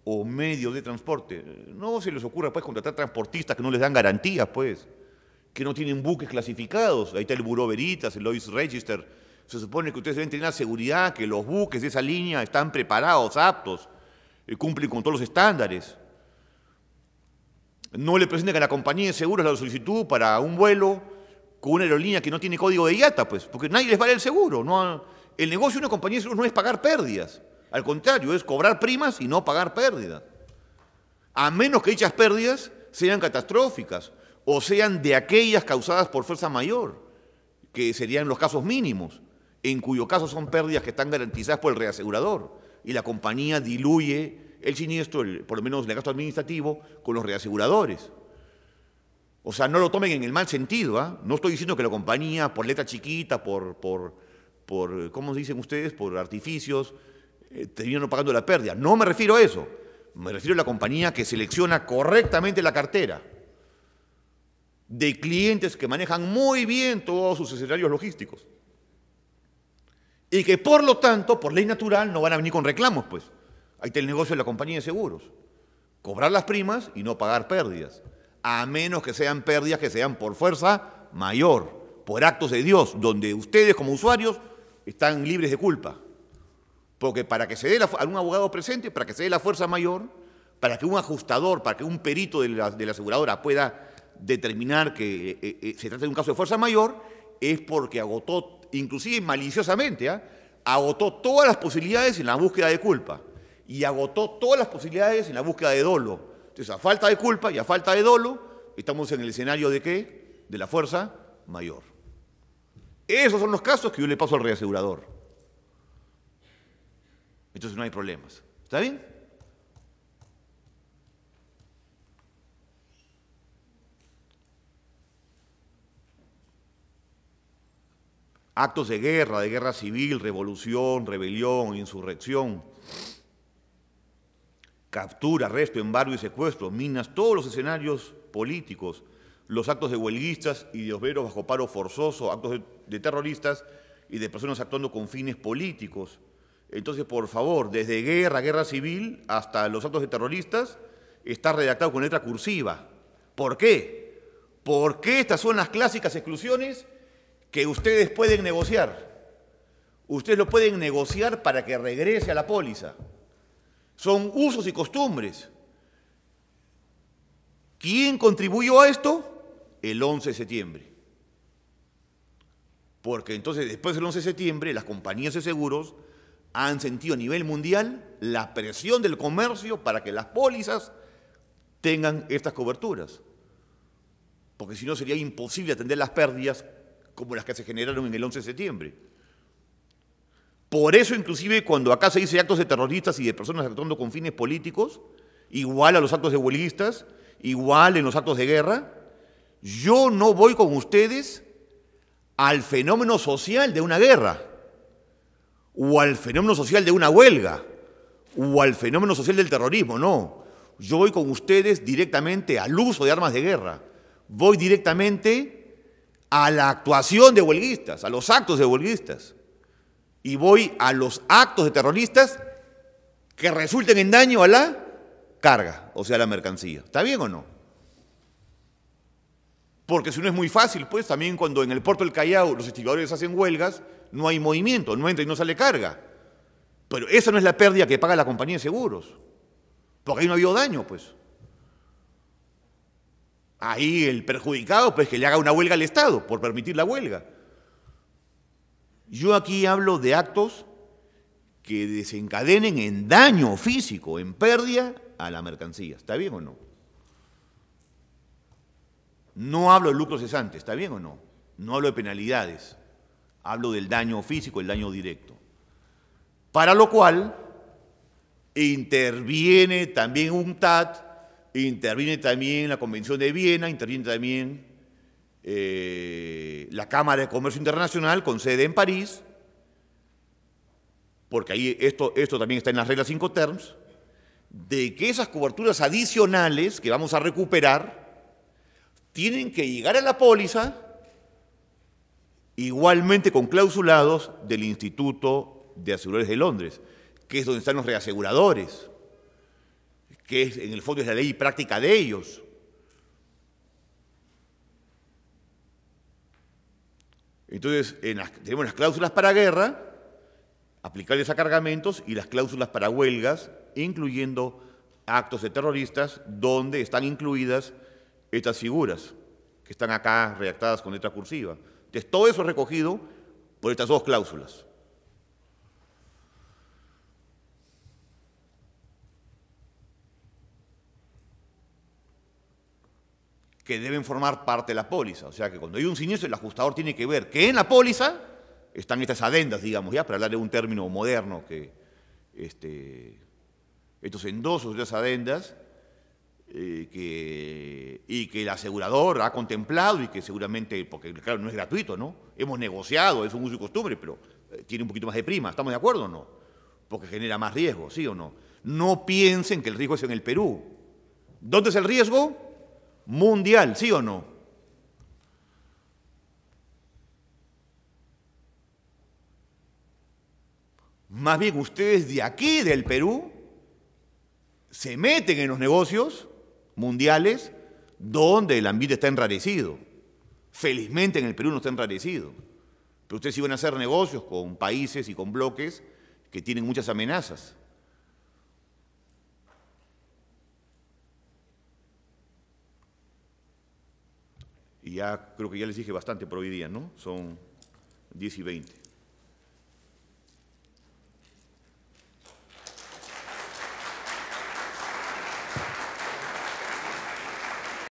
o medio de transporte. No se les ocurra, pues, contratar transportistas que no les dan garantías, pues que no tienen buques clasificados. Ahí está el Buró Veritas, el Lois Register. Se supone que ustedes deben tener la seguridad que los buques de esa línea están preparados, aptos, eh, cumplen con todos los estándares. No le presenten a la compañía de seguros la solicitud para un vuelo con una aerolínea que no tiene código de IATA, pues, porque nadie les vale el seguro. No, el negocio de una compañía de seguros no es pagar pérdidas. Al contrario, es cobrar primas y no pagar pérdidas. A menos que dichas pérdidas sean catastróficas o sean de aquellas causadas por fuerza mayor, que serían los casos mínimos, en cuyo caso son pérdidas que están garantizadas por el reasegurador y la compañía diluye el siniestro, por lo menos el gasto administrativo, con los reaseguradores. O sea, no lo tomen en el mal sentido. ¿ah? No estoy diciendo que la compañía, por letra chiquita, por, por, por ¿cómo dicen ustedes?, por artificios, eh, terminó pagando la pérdida. No me refiero a eso. Me refiero a la compañía que selecciona correctamente la cartera de clientes que manejan muy bien todos sus escenarios logísticos. Y que por lo tanto, por ley natural, no van a venir con reclamos, pues. Ahí está el negocio de la compañía de seguros. Cobrar las primas y no pagar pérdidas. A menos que sean pérdidas que sean por fuerza mayor, por actos de Dios, donde ustedes como usuarios están libres de culpa. Porque para que se dé a un abogado presente, para que se dé la fuerza mayor, para que un ajustador, para que un perito de la, de la aseguradora pueda determinar que eh, eh, se trata de un caso de fuerza mayor es porque agotó, inclusive maliciosamente, ¿ah? agotó todas las posibilidades en la búsqueda de culpa y agotó todas las posibilidades en la búsqueda de dolo. Entonces, a falta de culpa y a falta de dolo, estamos en el escenario de qué? De la fuerza mayor. Esos son los casos que yo le paso al reasegurador. Entonces no hay problemas. ¿Está bien? actos de guerra, de guerra civil, revolución, rebelión, insurrección, captura, arresto, embargo y secuestro, minas, todos los escenarios políticos, los actos de huelguistas y de obreros bajo paro forzoso, actos de, terroristas y de personas actuando con fines políticos. Entonces, por favor, desde guerra, guerra civil, hasta los actos de terroristas, está redactado con letra cursiva. ¿Por qué? Porque estas son las clásicas exclusiones que ustedes pueden negociar. Ustedes lo pueden negociar para que regrese a la póliza. Son usos y costumbres. ¿Quién contribuyó a esto? El 11 de septiembre. Porque entonces, después del 11 de septiembre, las compañías de seguros han sentido a nivel mundial la presión del comercio para que las pólizas tengan estas coberturas. Porque si no sería imposible atender las pérdidas como las que se generaron en el 11 de septiembre. Por eso, inclusive, cuando acá se dice actos de terroristas y de personas actuando con fines políticos, igual a los actos de huelguistas, igual en los actos de guerra, yo no voy con ustedes al fenómeno social de una guerra, o al fenómeno social de una huelga, o al fenómeno social del terrorismo, no. Yo voy con ustedes directamente al uso de armas de guerra. Voy directamente a la actuación de huelguistas, a los actos de huelguistas, y voy a los actos de terroristas que resulten en daño a la carga, o sea, a la mercancía. ¿Está bien o no? Porque si no es muy fácil, pues también cuando en el puerto del Callao los estibadores hacen huelgas, no hay movimiento, no entra y no sale carga. Pero esa no es la pérdida que paga la compañía de seguros, porque ahí no ha habido daño, pues. Ahí el perjudicado, pues que le haga una huelga al Estado por permitir la huelga. Yo aquí hablo de actos que desencadenen en daño físico, en pérdida a la mercancía. ¿Está bien o no? No hablo de lucro cesante, ¿está bien o no? No hablo de penalidades, hablo del daño físico, el daño directo. Para lo cual interviene también un TAT interviene también la Convención de Viena, interviene también eh, la Cámara de Comercio Internacional con sede en París, porque ahí esto, esto también está en las reglas 5 terms, de que esas coberturas adicionales que vamos a recuperar tienen que llegar a la póliza igualmente con clausulados del Instituto de Aseguradores de Londres, que es donde están los reaseguradores que en el fondo es la ley práctica de ellos. Entonces, tenemos las cláusulas para guerra, aplicables a cargamentos, y las cláusulas para huelgas, incluyendo actos de terroristas, donde están incluidas estas figuras, que están acá redactadas con letra cursiva. Entonces, todo eso recogido por estas dos cláusulas. que deben formar parte de la póliza. O sea que cuando hay un siniestro, el ajustador tiene que ver que en la póliza están estas adendas, digamos, ya, para hablar de un término moderno, que este, estos endosos, estas adendas, eh, y que el asegurador ha contemplado y que seguramente, porque claro, no es gratuito, ¿no? Hemos negociado, es un uso y costumbre, pero eh, tiene un poquito más de prima, ¿estamos de acuerdo o no? Porque genera más riesgo, ¿sí o no? No piensen que el riesgo es en el Perú. ¿Dónde es el riesgo? mundial, ¿sí o no? Más bien ustedes de aquí, del Perú, se meten en los negocios mundiales donde el ambiente está enrarecido. Felizmente en el Perú no está enrarecido. Pero ustedes iban a hacer negocios con países y con bloques que tienen muchas amenazas. Y ya creo que ya les dije bastante por hoy día, ¿no? Son 10 y 20.